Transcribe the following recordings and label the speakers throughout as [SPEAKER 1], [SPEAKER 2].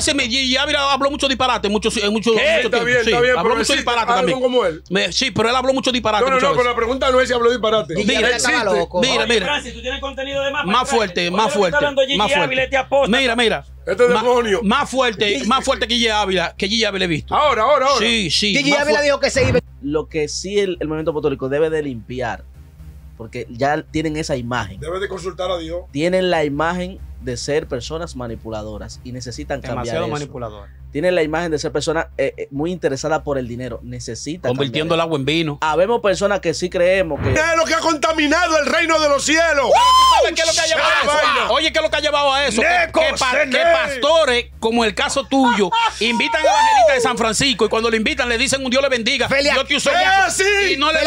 [SPEAKER 1] Gigi me, habló mucho disparate, mucho, mucho, mucho Está bien, sí, está bien, habló mucho disparate también. Como él. sí, pero él habló mucho disparate. No, no, no, pero la
[SPEAKER 2] pregunta no es si habló disparate. Mira, mira, mira. Francis, más. fuerte, más fuerte, más fuerte. Este mira, mira. Este demonio.
[SPEAKER 1] Más fuerte, más fuerte que Gigi Ávila, que Gigi Ávila he visto. Ahora, ahora, ahora. Sí, sí. Gigi Ávila dijo
[SPEAKER 3] que se iba. Lo que sí el, el movimiento apostólico debe de limpiar, porque ya tienen esa imagen.
[SPEAKER 2] Debe de consultar a Dios.
[SPEAKER 3] Tienen la imagen de ser personas manipuladoras y necesitan cambiar eso. Tienen la imagen de ser personas eh, eh, muy interesadas por el dinero. Necesitan. Convirtiendo el agua en vino. Habemos personas que sí creemos que. es
[SPEAKER 2] lo que ha contaminado el reino de los cielos? Oye es lo que ha llevado a eso? Oye, ¿qué es lo que ha llevado a eso? que, pastores,
[SPEAKER 1] como el caso tuyo, invitan a la evangelista de San Francisco y cuando le invitan le dicen un Dios le bendiga. feliz Yo te uso Y no le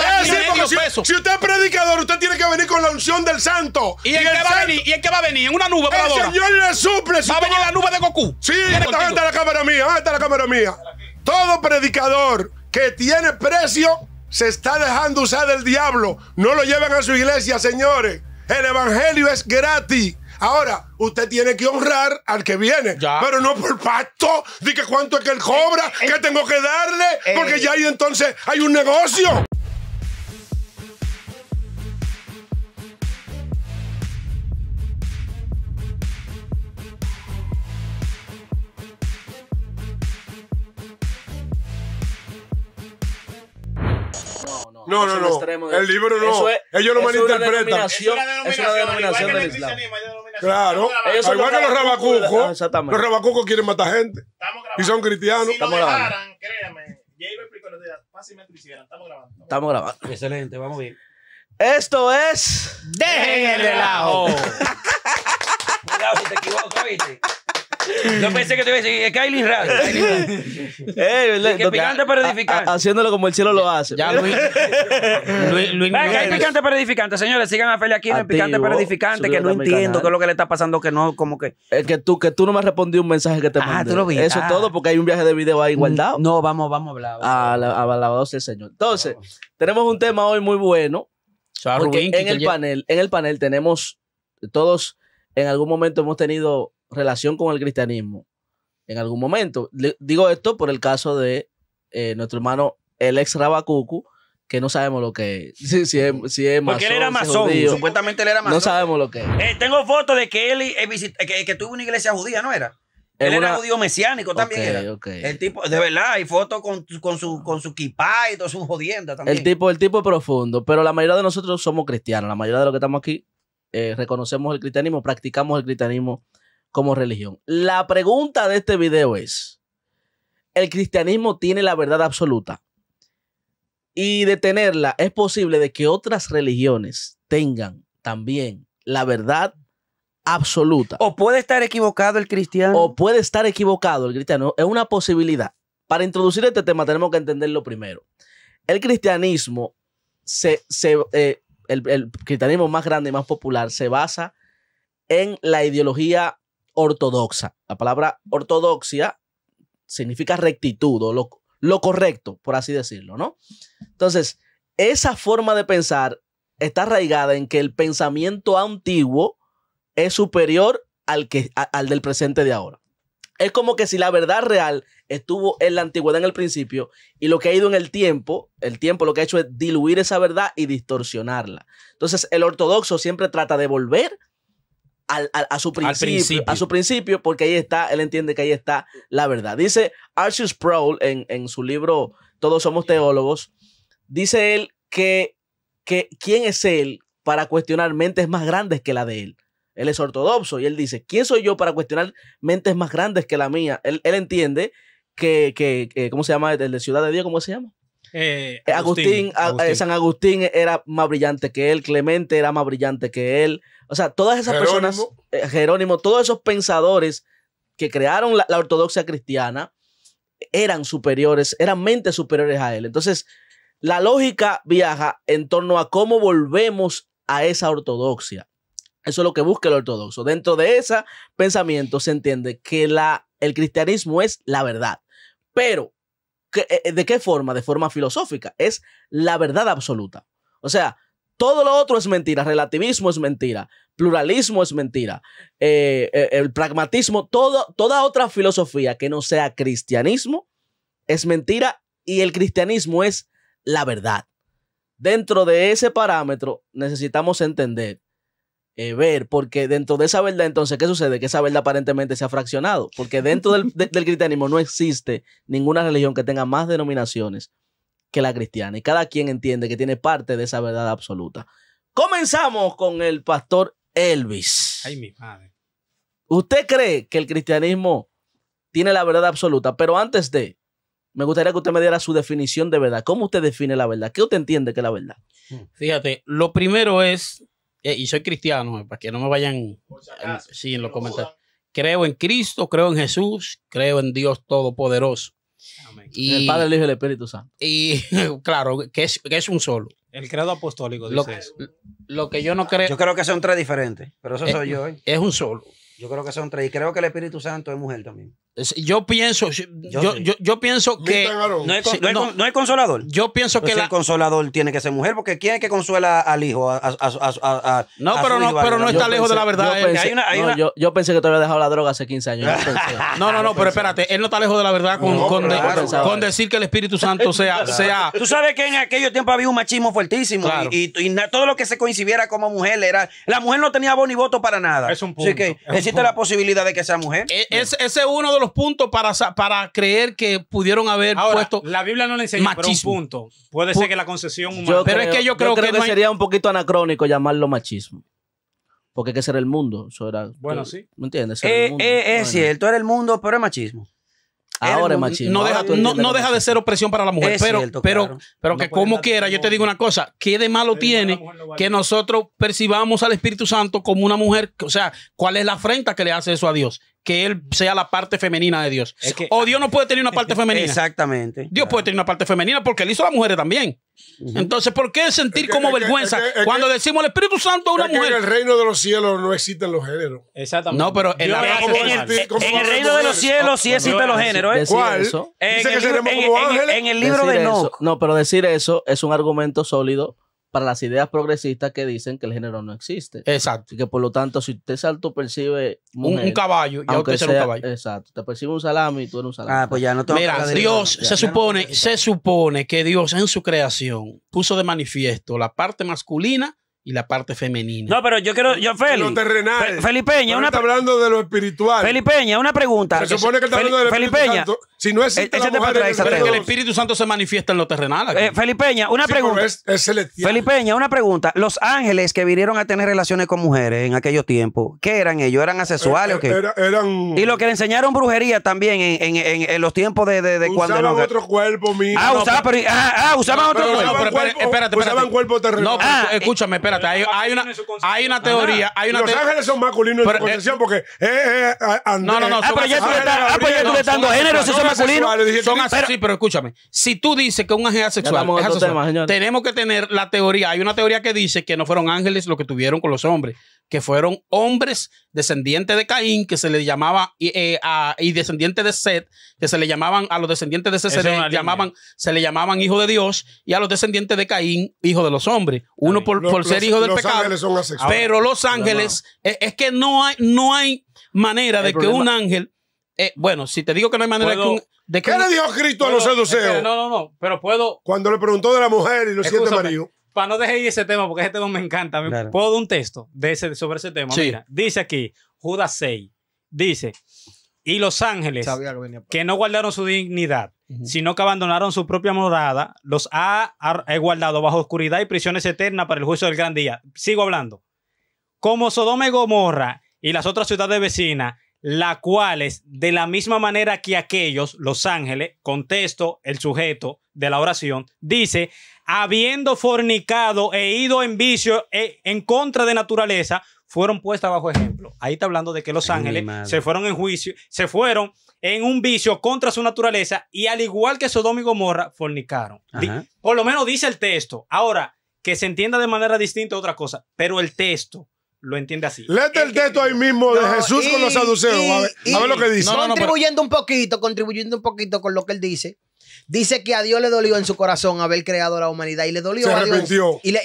[SPEAKER 1] si,
[SPEAKER 2] usted es predicador, usted tiene que venir con la unción del santo. ¿Y, que va a venir? ¿Y el va a venir? ¿En una nube? El Señor le suple. Va a venir la nube de Goku. Sí, ahí está la cámara mía? ¿Dónde la cámara mía? Todo predicador que tiene precio se está dejando usar del diablo. No lo lleven a su iglesia, señores. El evangelio es gratis. Ahora, usted tiene que honrar al que viene. Pero no por pacto. Dice que cuánto es que él cobra, ¿Qué eh, eh. que tengo que darle. porque eh. ya ahí entonces hay un negocio. No, no, no. El libro no. Ellos lo malinterpretan. Es una denominación, del Islam. Claro. igual que los rabacucos. Los rabacucos quieren matar gente. Y son cristianos. Estamos grabando. créanme. Ya iba a Estamos grabando. Estamos grabando. Excelente, vamos bien. Esto es. ¡Dejen
[SPEAKER 4] el relajo! Cuidado si te equivocas, ¿viste? No pensé
[SPEAKER 3] que te iba a decir, es Kylie Ray. Es que picante pero edificante. Haciéndolo como el cielo lo hace. Ya, Luis. Luis, Luis hay picante
[SPEAKER 4] pero edificante, señores. Sigan a Feli aquí en picante pero oh, edificante, que no entiendo qué es
[SPEAKER 3] lo que le está pasando, que no, como que. Es que tú, que tú no me has respondido un mensaje que te ah, mandé. Ah, tú lo vi. Eso es todo, ah. porque hay un viaje de video ahí guardado. No, vamos, vamos a hablar. A la del Señor. Entonces, tenemos un tema hoy muy bueno. Porque en el panel, en el panel tenemos todos en algún momento hemos tenido relación con el cristianismo en algún momento. digo esto por el caso de eh, nuestro hermano, el ex Rabacucu, que no sabemos lo que es. Si, es, si Porque él era masón.
[SPEAKER 4] Supuestamente él era masón. No sabemos lo que es. Eh, tengo fotos de que él eh, que, tuvo una iglesia judía, ¿no era? Él era, judío mesiánico también. El tipo, de verdad, hay fotos con, con, su, con su kipá y todo su
[SPEAKER 3] jodienda también. El tipo, el tipo es profundo, pero la mayoría de nosotros somos cristianos. La mayoría de los que estamos aquí reconocemos el cristianismo, practicamos el cristianismo como religión. La pregunta de este video es, ¿el cristianismo tiene la verdad absoluta? Y de tenerla, ¿es posible de que otras religiones tengan también la verdad absoluta? O puede estar equivocado el cristiano. O puede estar equivocado el cristiano. Es una posibilidad. Para introducir este tema tenemos que entenderlo primero. El cristianismo eh, el, cristianismo más grande y más popular se basa en la ideología ortodoxa. La palabra ortodoxia significa rectitud o lo, lo correcto, por así decirlo, ¿no? Entonces, esa forma de pensar está arraigada en que el pensamiento antiguo es superior al, que, al del presente de ahora. Es como que si la verdad real estuvo en la antigüedad en el principio y lo que ha ido en el tiempo, el tiempo lo que ha hecho es diluir esa verdad y distorsionarla. Entonces el ortodoxo siempre trata de volver a, su principio, a su principio, porque ahí está, él entiende que ahí está la verdad. Dice Archie Sproul en, su libro Todos somos teólogos, dice él que, que quién es él para cuestionar mentes más grandes que la de él. Él es ortodoxo y él dice, ¿quién soy yo para cuestionar mentes más grandes que la mía? Él, entiende que, que, que, eh, ¿cómo se llama? El de Ciudad de Dios, ¿cómo se llama? Eh, eh, eh, Agustín, San Agustín era más brillante que él, Clemente era más brillante que él. O sea, todas esas personas, Jerónimo, todos esos pensadores que crearon la, ortodoxia cristiana eran superiores, eran mentes superiores a él. Entonces, la lógica viaja en torno a cómo volvemos a esa ortodoxia. Eso es lo que busca el ortodoxo. Dentro de ese pensamiento se entiende que la, el cristianismo es la verdad. Pero eh, eh, ¿De qué forma? De forma filosófica. Es la verdad absoluta. O sea, todo lo otro es mentira. Relativismo es mentira. Pluralismo es mentira. Eh, el pragmatismo, toda otra filosofía que no sea cristianismo es mentira y el cristianismo es la verdad. Dentro de ese parámetro necesitamos entender eh, ver, porque dentro de esa verdad, entonces, ¿qué sucede? Que esa verdad aparentemente se ha fraccionado, porque dentro del, del, cristianismo no existe ninguna religión que tenga más denominaciones que la cristiana, y cada quien entiende que tiene parte de esa verdad absoluta. Comenzamos con el pastor Elvis. Ay, mi padre. ¿Usted cree que el cristianismo tiene la verdad absoluta? Pero antes de, me gustaría que usted me diera su definición de verdad. ¿Cómo usted define la verdad? ¿Qué usted entiende que es la verdad?
[SPEAKER 1] Fíjate, lo primero es eh, y soy cristiano, eh, para que no me vayan en, sí, los comentarios. Creo en Cristo, creo en Jesús, creo en Dios Todopoderoso. el Padre, el Hijo y el Espíritu Santo. Y claro, que es, un solo.
[SPEAKER 5] El credo apostólico dice lo, eso.
[SPEAKER 1] Lo que yo no creo. Yo creo que son
[SPEAKER 4] tres diferentes, pero eso soy yo. ¿eh? Es un solo. Yo creo que son tres. Y creo que el Espíritu Santo es mujer también.
[SPEAKER 1] Yo pienso, yo, pienso que. No es, consolador.
[SPEAKER 4] Yo pienso que. El consolador tiene que ser mujer, porque ¿quién es que consuela al hijo? A, no, pero no,
[SPEAKER 3] pero no está lejos de la verdad. Eh. Yo pensé, que te había dejado la droga hace 15 años. no, no, no, pero
[SPEAKER 1] espérate, él no está lejos de la verdad con, decir que el Espíritu Santo sea, sea. Tú sabes que
[SPEAKER 4] en aquellos tiempos había un machismo fuertísimo y, todo lo que se coincidiera como mujer era. La mujer no tenía voz ni voto para nada. Es un punto. Existe la
[SPEAKER 1] posibilidad de que sea mujer. E-, es, ese es uno de los puntos para, para creer que pudieron haber puesto. La Biblia no le enseña machismo. Pero punto. Puede ser que la concesión
[SPEAKER 4] humana. pero es que yo creo, que, sería un
[SPEAKER 3] poquito anacrónico llamarlo machismo. Porque que ser el mundo. Eso bueno, sí. ¿Me entiendes? Eh,
[SPEAKER 4] eh, es cierto, era el mundo, pero es machismo.
[SPEAKER 3] Ahora, No, deja, no, deja de ser opresión para la mujer, pero,
[SPEAKER 1] pero, pero que como quiera, yo te digo una cosa, ¿qué de malo tiene que nosotros percibamos al Espíritu Santo como una mujer? O sea, ¿cuál es la afrenta que le hace eso a Dios? que él sea la parte femenina de Dios. o Dios no puede tener una parte femenina. Exactamente. Dios puede tener una parte femenina porque él hizo a las mujeres también. Entonces, ¿por qué sentir como vergüenza cuando decimos el Espíritu Santo a una mujer? en el reino
[SPEAKER 2] de los cielos no existen los géneros. Exactamente. No, pero en, la en, el, reino de los cielos sí existen los géneros. ¿eh? ¿Cuál?
[SPEAKER 3] En, el, en, el libro de No. No, pero decir eso es un argumento sólido para las ideas progresistas que dicen que el género no existe. Exacto. Y que por lo tanto, si usted salto percibe un, caballo, ya usted un caballo. Exacto. Te percibe un salami y tú eres un salami. Ah, pues ya no te Mira, Dios se supone, se supone que Dios en su
[SPEAKER 1] creación puso de manifiesto la parte masculina y la parte femenina.
[SPEAKER 3] No,
[SPEAKER 2] pero yo quiero, yo Feli. Lo terrenal. Felipeña, una está hablando de lo espiritual. Felipeña, una pregunta. Se supone que
[SPEAKER 4] está hablando de Espíritu Santo. Si no es la mujer el, el
[SPEAKER 1] Espíritu Santo se manifiesta en lo terrenal. Eh, Felipeña, una pregunta.
[SPEAKER 4] Es, Felipeña, una pregunta. Los ángeles que vinieron a tener relaciones con mujeres en aquellos tiempos, ¿qué eran ellos? ¿Eran eh, asexuales o qué? eran. Y lo que le enseñaron brujería también en, en, en, los tiempos de, de, cuando. Usaban otro cuerpo, mismo. Ah, usaban, pero, ah, ah, usaban
[SPEAKER 1] otro
[SPEAKER 2] cuerpo. Espérate, espérate. Usaban cuerpo terrenal. No, ah, eh, escúchame, espérate hay,
[SPEAKER 1] una, hay una teoría. Hay una Los Ángeles
[SPEAKER 2] son masculinos pero, en su eh, concepción porque. Eh, eh, no, no, no. Ah, pero ya tú le estás dando género, si son masculinos. Son asexuales,
[SPEAKER 1] sí, pero escúchame. Si tú dices que un ángel es tenemos que tener la teoría. Hay una teoría que dice que no fueron ángeles lo que tuvieron con los hombres, que fueron hombres descendientes de Caín, que se le llamaba, y descendientes de Seth, que se le llamaban a los descendientes de Seth, se le, llamaban, se le llamaban hijo de Dios, y a los descendientes de Caín, hijo de los hombres. Uno por, por ser del los pecado. Ángeles son pero los ángeles, eh, es, que no hay, no hay manera de que un ángel. Eh, bueno,
[SPEAKER 5] si te digo que no hay manera de que ¿Qué le dijo Cristo a los seduceos? no,
[SPEAKER 2] no, no, pero puedo. Cuando le preguntó de la mujer y lo siete maridos.
[SPEAKER 5] Para no dejar ir ese tema, porque ese tema me encanta. Puedo dar un texto de ese, sobre ese tema. Mira, dice aquí, Judas 6, dice, y los ángeles que no guardaron su dignidad sino que abandonaron su propia morada, los ha, guardado bajo oscuridad y prisiones eternas para el juicio del gran día. Sigo hablando. Como Sodoma y Gomorra y las otras ciudades vecinas, las cuales, de la misma manera que aquellos, los ángeles, contesto el sujeto de la oración, dice, habiendo fornicado e ido en vicio e, en contra de naturaleza, fueron puestas bajo ejemplo. Ahí está hablando de que los ángeles se fueron en juicio, se fueron en un vicio contra su naturaleza y al igual que Sodoma y Gomorra, fornicaron. Por lo menos dice el texto. Ahora, que se entienda de manera distinta otra cosa, pero el texto lo
[SPEAKER 6] entiende así. Léete el,
[SPEAKER 2] texto ahí mismo de Jesús con los saduceos, a, ver, lo que dice. contribuyendo
[SPEAKER 6] un poquito, contribuyendo un poquito con lo que él dice. Dice que a Dios le dolió en su corazón haber creado la humanidad y le dolió a Dios. Y le,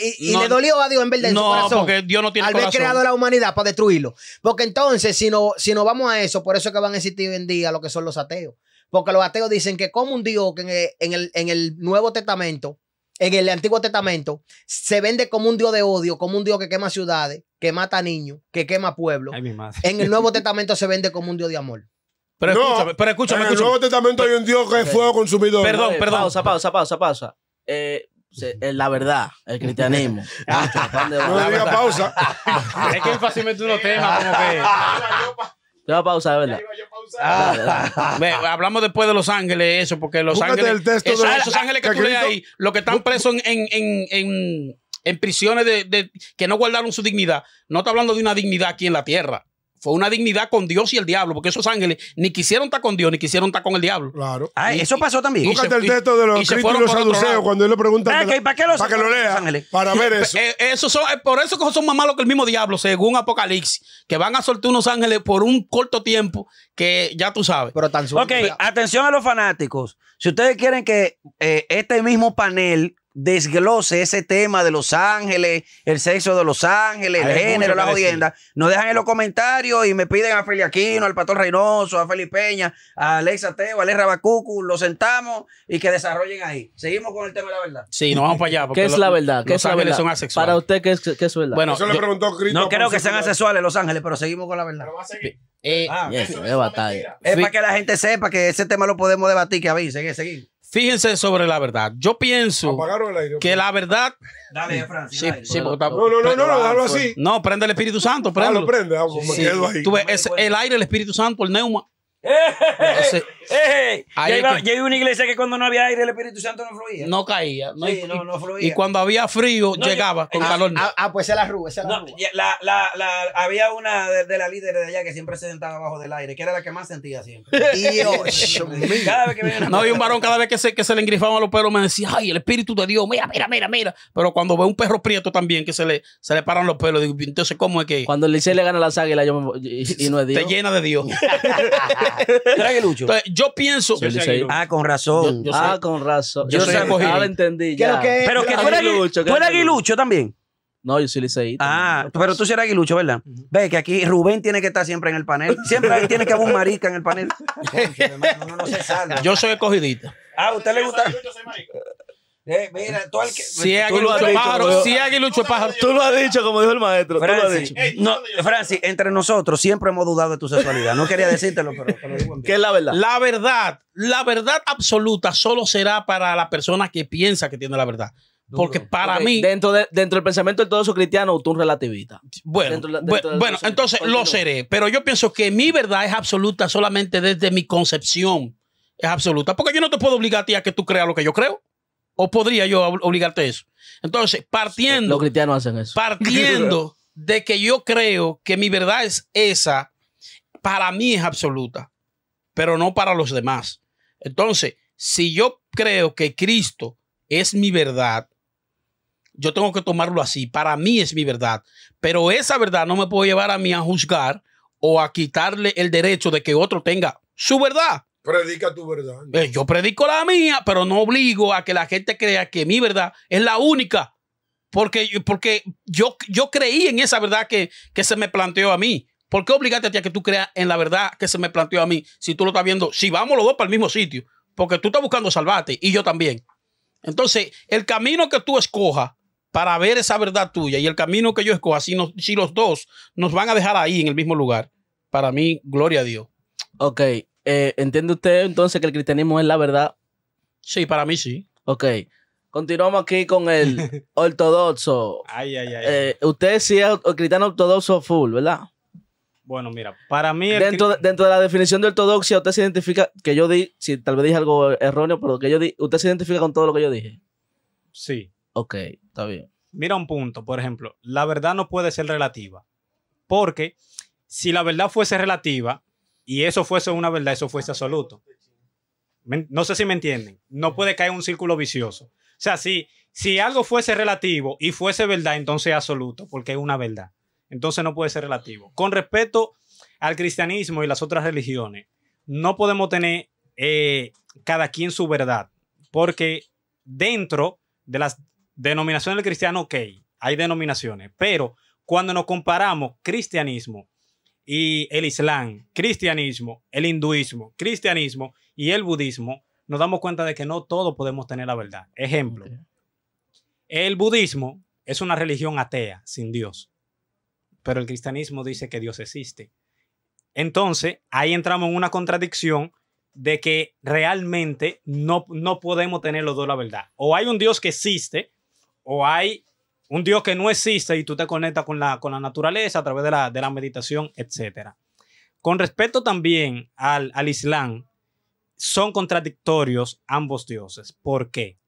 [SPEAKER 6] dolió a Dios en verdad no, porque Dios no tiene Al haber creado la humanidad para destruirlo. Porque entonces, si no, si no vamos a eso, por eso es que van a existir hoy en día lo que son los ateos. Porque los ateos dicen que como un Dios que el, en el, en el Nuevo Testamento en el Antiguo Testamento, se vende como un dios de odio, como un dios que quema ciudades, que mata niños, que quema pueblos. En el Nuevo Testamento se vende como un dios de amor.
[SPEAKER 3] Pero no, escúchame, pero escúchame. En el Nuevo Testamento hay un Dios que es fuego consumidor. Perdón, perdón. Pausa, pausa, pausa, pausa. Eh, eh, la verdad, el cristianismo. Ah, no le pausa. es que fácilmente uno temas como que. Te va a pausar, ¿verdad? Ah.
[SPEAKER 1] Ah. hablamos después de Los Ángeles, eso, porque Los Ángeles. El texto los, esos ángeles que, tú lees ahí, los que están presos en, en, en, prisiones de, que no guardaron su dignidad, no está hablando de una dignidad aquí en la tierra. Fue una dignidad con Dios y el diablo, porque esos ángeles ni quisieron estar con Dios, ni quisieron estar con el diablo. Claro. Ah, eso pasó también. Búscate el texto de los y, y los saduceos
[SPEAKER 2] cuando él le pregunta. ¿Para qué Para que lo lea. Para ver eh, eso.
[SPEAKER 1] Eh, eso son, eh, por eso que son más malos que el mismo diablo, según Apocalipsis, que van a soltar unos ángeles por un corto tiempo que ya tú sabes. Pero tan solo. Ok, atención a los fanáticos. Si ustedes quieren que este mismo panel
[SPEAKER 4] desglose ese tema de Los Ángeles, el sexo de Los Ángeles, el género, la jodienda. Nos dejan en los comentarios y me piden a Feli Aquino, al Pastor Reynoso, a Felipe Peña, a Alex Ateo, a Alex Rabacucu. Lo sentamos y que desarrollen ahí. Seguimos con el tema de la verdad. Sí, nos vamos para allá.
[SPEAKER 3] Porque ¿Qué es la verdad? ¿Qué los son asexuales. Para usted, ¿qué es, qué es verdad? Bueno, Eso le preguntó
[SPEAKER 4] No creo que sean asexuales Los Ángeles, pero seguimos con la verdad. Eh, ah, eso,
[SPEAKER 3] es batalla. Es para
[SPEAKER 4] que la gente sepa que ese tema lo podemos debatir, que avise, que eh, seguir.
[SPEAKER 1] Fíjense sobre la verdad. Yo pienso que la verdad.
[SPEAKER 2] Dale, Francia. Sí, sí, No, no, no, no, dalo así. Pues.
[SPEAKER 1] No, prende el Espíritu Santo. Prende. Ah, lo prende,
[SPEAKER 2] me quedo ahí.
[SPEAKER 1] Tú ves, el aire, el Espíritu Santo, el neuma. Entonces, ¡Eh! hay una iglesia que cuando no había aire el Espíritu Santo no fluía. No caía. y, cuando había frío llegaba con ah, calor. Ah,
[SPEAKER 4] ah pues era la rúa, la, La, Había una de, las líderes líder de allá que siempre se sentaba abajo del aire, que era la que más sentía siempre. Dios
[SPEAKER 1] cada vez que venía No, y un varón cada vez que se, que se le engrifaban los pelos me decía, ay, el Espíritu de Dios,
[SPEAKER 6] mira, mira, mira, mira.
[SPEAKER 1] Pero cuando ve un perro prieto también que se le, se le paran los pelos, digo, entonces, ¿cómo es que?
[SPEAKER 3] Cuando el Licey le gana las águilas yo me, y, no es Dios. Te
[SPEAKER 1] llena de Dios. yo Lucho
[SPEAKER 3] yo pienso.
[SPEAKER 4] ah, con razón. ah,
[SPEAKER 3] con razón. Yo, soy lo ah, entendí. Ya. pero
[SPEAKER 4] que tú eres aguilucho, aguilucho también. No, yo soy liceíta. Ah, pero tú sí eres aguilucho, ¿verdad? Ve que aquí Rubén tiene que estar siempre en el panel. Siempre tiene que haber un marica en el panel.
[SPEAKER 1] Yo soy escogidita.
[SPEAKER 4] Ah, ¿a usted le gusta? Yo soy marica mira, tú Si hay
[SPEAKER 1] pájaro, si aguilucho pájaro. Tú lo has dicho, como dijo el maestro. lo has dicho. Eh,
[SPEAKER 4] no, Francis, entre nosotros siempre hemos dudado de tu sexualidad. No quería decírtelo, pero
[SPEAKER 1] es la verdad? La verdad, la verdad absoluta solo será para la persona que piensa que tiene la verdad.
[SPEAKER 3] Porque para mí. Dentro, dentro del pensamiento de todo eso cristiano, tú un relativista. Bueno,
[SPEAKER 1] entonces lo seré. Pero yo pienso que mi verdad es absoluta solamente desde mi concepción. Es absoluta. Porque yo no te puedo obligar a ti a que tú creas lo que yo creo. ¿O podría yo obligarte a eso? Entonces, partiendo. Los hacen eso. Partiendo de que yo creo que mi verdad es esa, para mí es absoluta, pero no para los demás. Entonces, si yo creo que Cristo es mi verdad, yo tengo que tomarlo así. Para mí es mi verdad, pero esa verdad no me puede llevar a mí a juzgar o a quitarle el derecho de que otro tenga su verdad.
[SPEAKER 2] Predica tu verdad.
[SPEAKER 1] Eh, yo predico la mía, pero no obligo a que la gente crea que mi verdad es la única. Porque, porque yo, yo creí en esa verdad que, se me planteó a mí. ¿Por qué obligarte a que tú creas en la verdad que se me planteó a mí? Si tú lo estás viendo, si vamos los dos para el mismo sitio, porque tú estás buscando salvarte y yo también. Entonces, el camino que tú escojas para ver esa verdad tuya y el camino que yo escoja, si, nos, si los dos nos van a dejar ahí en el mismo lugar, para mí, gloria a Dios. Ok, eh, ¿Entiende
[SPEAKER 3] usted entonces que el cristianismo es la verdad? Sí, para mí sí. Ok. Continuamos aquí con el ortodoxo. Ay, ay, ay. Eh, usted sí es cristiano ortodoxo full, ¿verdad? Bueno, mira, para mí. dentro, de, la definición de ortodoxia, usted se identifica, que yo di, si tal vez dije algo erróneo, pero que yo di, usted se identifica con todo lo que yo dije. Sí. Ok, está
[SPEAKER 5] bien. Mira un punto, por ejemplo, la verdad no puede ser relativa. Porque si la verdad fuese relativa, y eso fuese una verdad, eso fuese absoluto. No sé si me entienden. No puede caer un círculo vicioso. O sea, si, si algo fuese relativo y fuese verdad, entonces es absoluto, porque es una verdad. Entonces no puede ser relativo. Con respecto al cristianismo y las otras religiones, no podemos tener eh, cada quien su verdad, porque dentro de las denominaciones del cristiano, ok, hay denominaciones, pero cuando nos comparamos cristianismo y el Islam, cristianismo, el hinduismo, cristianismo y el budismo, nos damos cuenta de que no todos podemos tener la verdad. Ejemplo, el budismo es una religión atea, sin Dios, pero el cristianismo dice que Dios existe. Entonces, ahí entramos en una contradicción de que realmente no, no podemos tener los dos la verdad. O hay un Dios que existe, o hay un Dios que no existe y tú te conectas con la, con la naturaleza a través de la, meditación, etc. Con respecto también al, Islam, son contradictorios ambos dioses. ¿Por qué?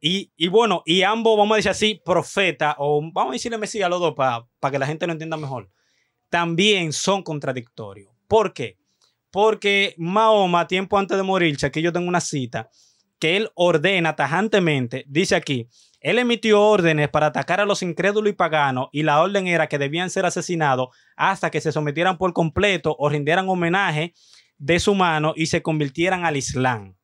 [SPEAKER 5] Y, bueno, y ambos, vamos a decir así, profeta, o vamos a decirle Mesías a los dos para que la gente lo entienda mejor, también son contradictorios. ¿Por qué? Porque Mahoma, tiempo antes de morirse, aquí yo tengo una cita, que él ordena tajantemente, dice aquí, él emitió órdenes para atacar a los incrédulos y paganos y la orden era que debían ser asesinados hasta que se sometieran por completo o rindieran homenaje de su mano y se convirtieran al Islam.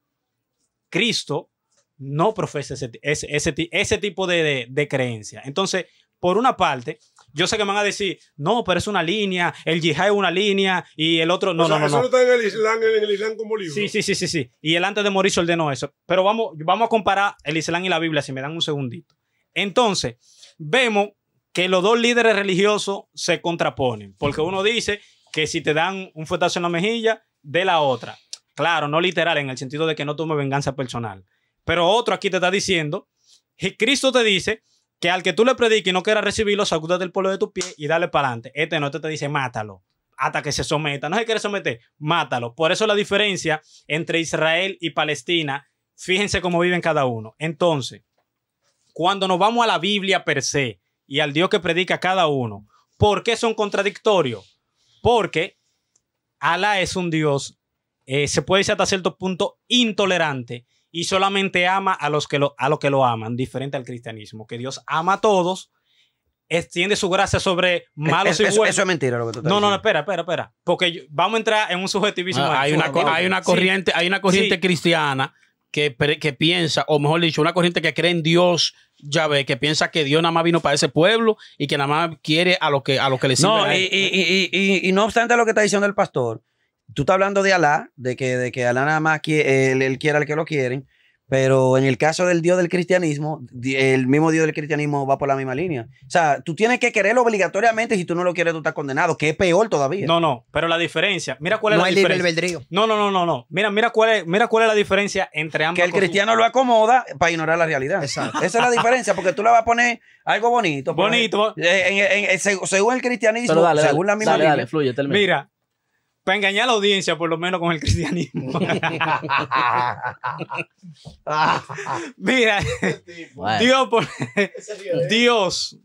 [SPEAKER 5] Cristo no profesa ese, tipo de, de, de creencia. Entonces, por una parte, yo sé que van a decir, no, pero es una línea, el yihad es una línea y el otro. No, no, no. Eso no está
[SPEAKER 2] en el Islam, en el Islam como libro.
[SPEAKER 5] Sí, sí, sí, sí, sí. Y el antes de morir se ordenó eso. Pero vamos, vamos a comparar el Islam y la Biblia, si me dan un segundito. Entonces, vemos que los dos líderes religiosos se contraponen, porque uno dice que si te dan un fuetazo en la mejilla, de la otra. Claro, no literal, en el sentido de que no tome venganza personal. Pero otro aquí te está diciendo, Cristo te dice que al que tú le prediques y no quieras recibirlo, sacúdate del polvo de tu pie y dale para adelante. Este no, te este te dice, mátalo hasta que se someta. No se quiere someter, mátalo. Por eso la diferencia entre Israel y Palestina, fíjense cómo viven cada uno. Entonces, cuando nos vamos a la Biblia per se y al Dios que predica cada uno, ¿por qué son contradictorios? Porque Alá es un Dios, eh, se puede decir hasta cierto punto, intolerante y solamente ama a los que lo, a los que lo aman, diferente al cristianismo, que Dios ama a todos, extiende su gracia sobre malos y buenos. Eso, es mentira lo que tú estás No, no, espera, espera, espera, porque vamos a entrar en un subjetivismo. Ah, hay, una, corriente,
[SPEAKER 1] hay una corriente cristiana que, piensa, o mejor dicho, una corriente que cree en Dios ya ve que piensa que Dios nada más vino para ese pueblo y que nada más quiere a lo que, a lo que le sirve. No,
[SPEAKER 4] y, y, no obstante lo que está diciendo el pastor, tú estás hablando de Alá, de que, de que Alá nada más quiere, él, quiera quiere al que lo quieren, pero en el caso del Dios del cristianismo, el mismo Dios del cristianismo va por la misma línea. O sea, tú tienes que quererlo obligatoriamente, si tú no lo quieres, tú estás condenado, que es peor todavía. No, no,
[SPEAKER 5] pero la diferencia, mira cuál es no la diferencia. no, no, no, no, no. Mira, mira cuál es, mira cuál es la diferencia entre ambos. Que el cristiano lo acomoda para ignorar la realidad. Exacto. Esa
[SPEAKER 4] es la diferencia, porque tú le vas a poner algo bonito. Bonito. según el cristianismo,
[SPEAKER 3] según la misma línea. Fluye, mira,
[SPEAKER 5] para engañar a la audiencia, por lo menos con el cristianismo.
[SPEAKER 6] Mira, Dios,
[SPEAKER 5] Dios,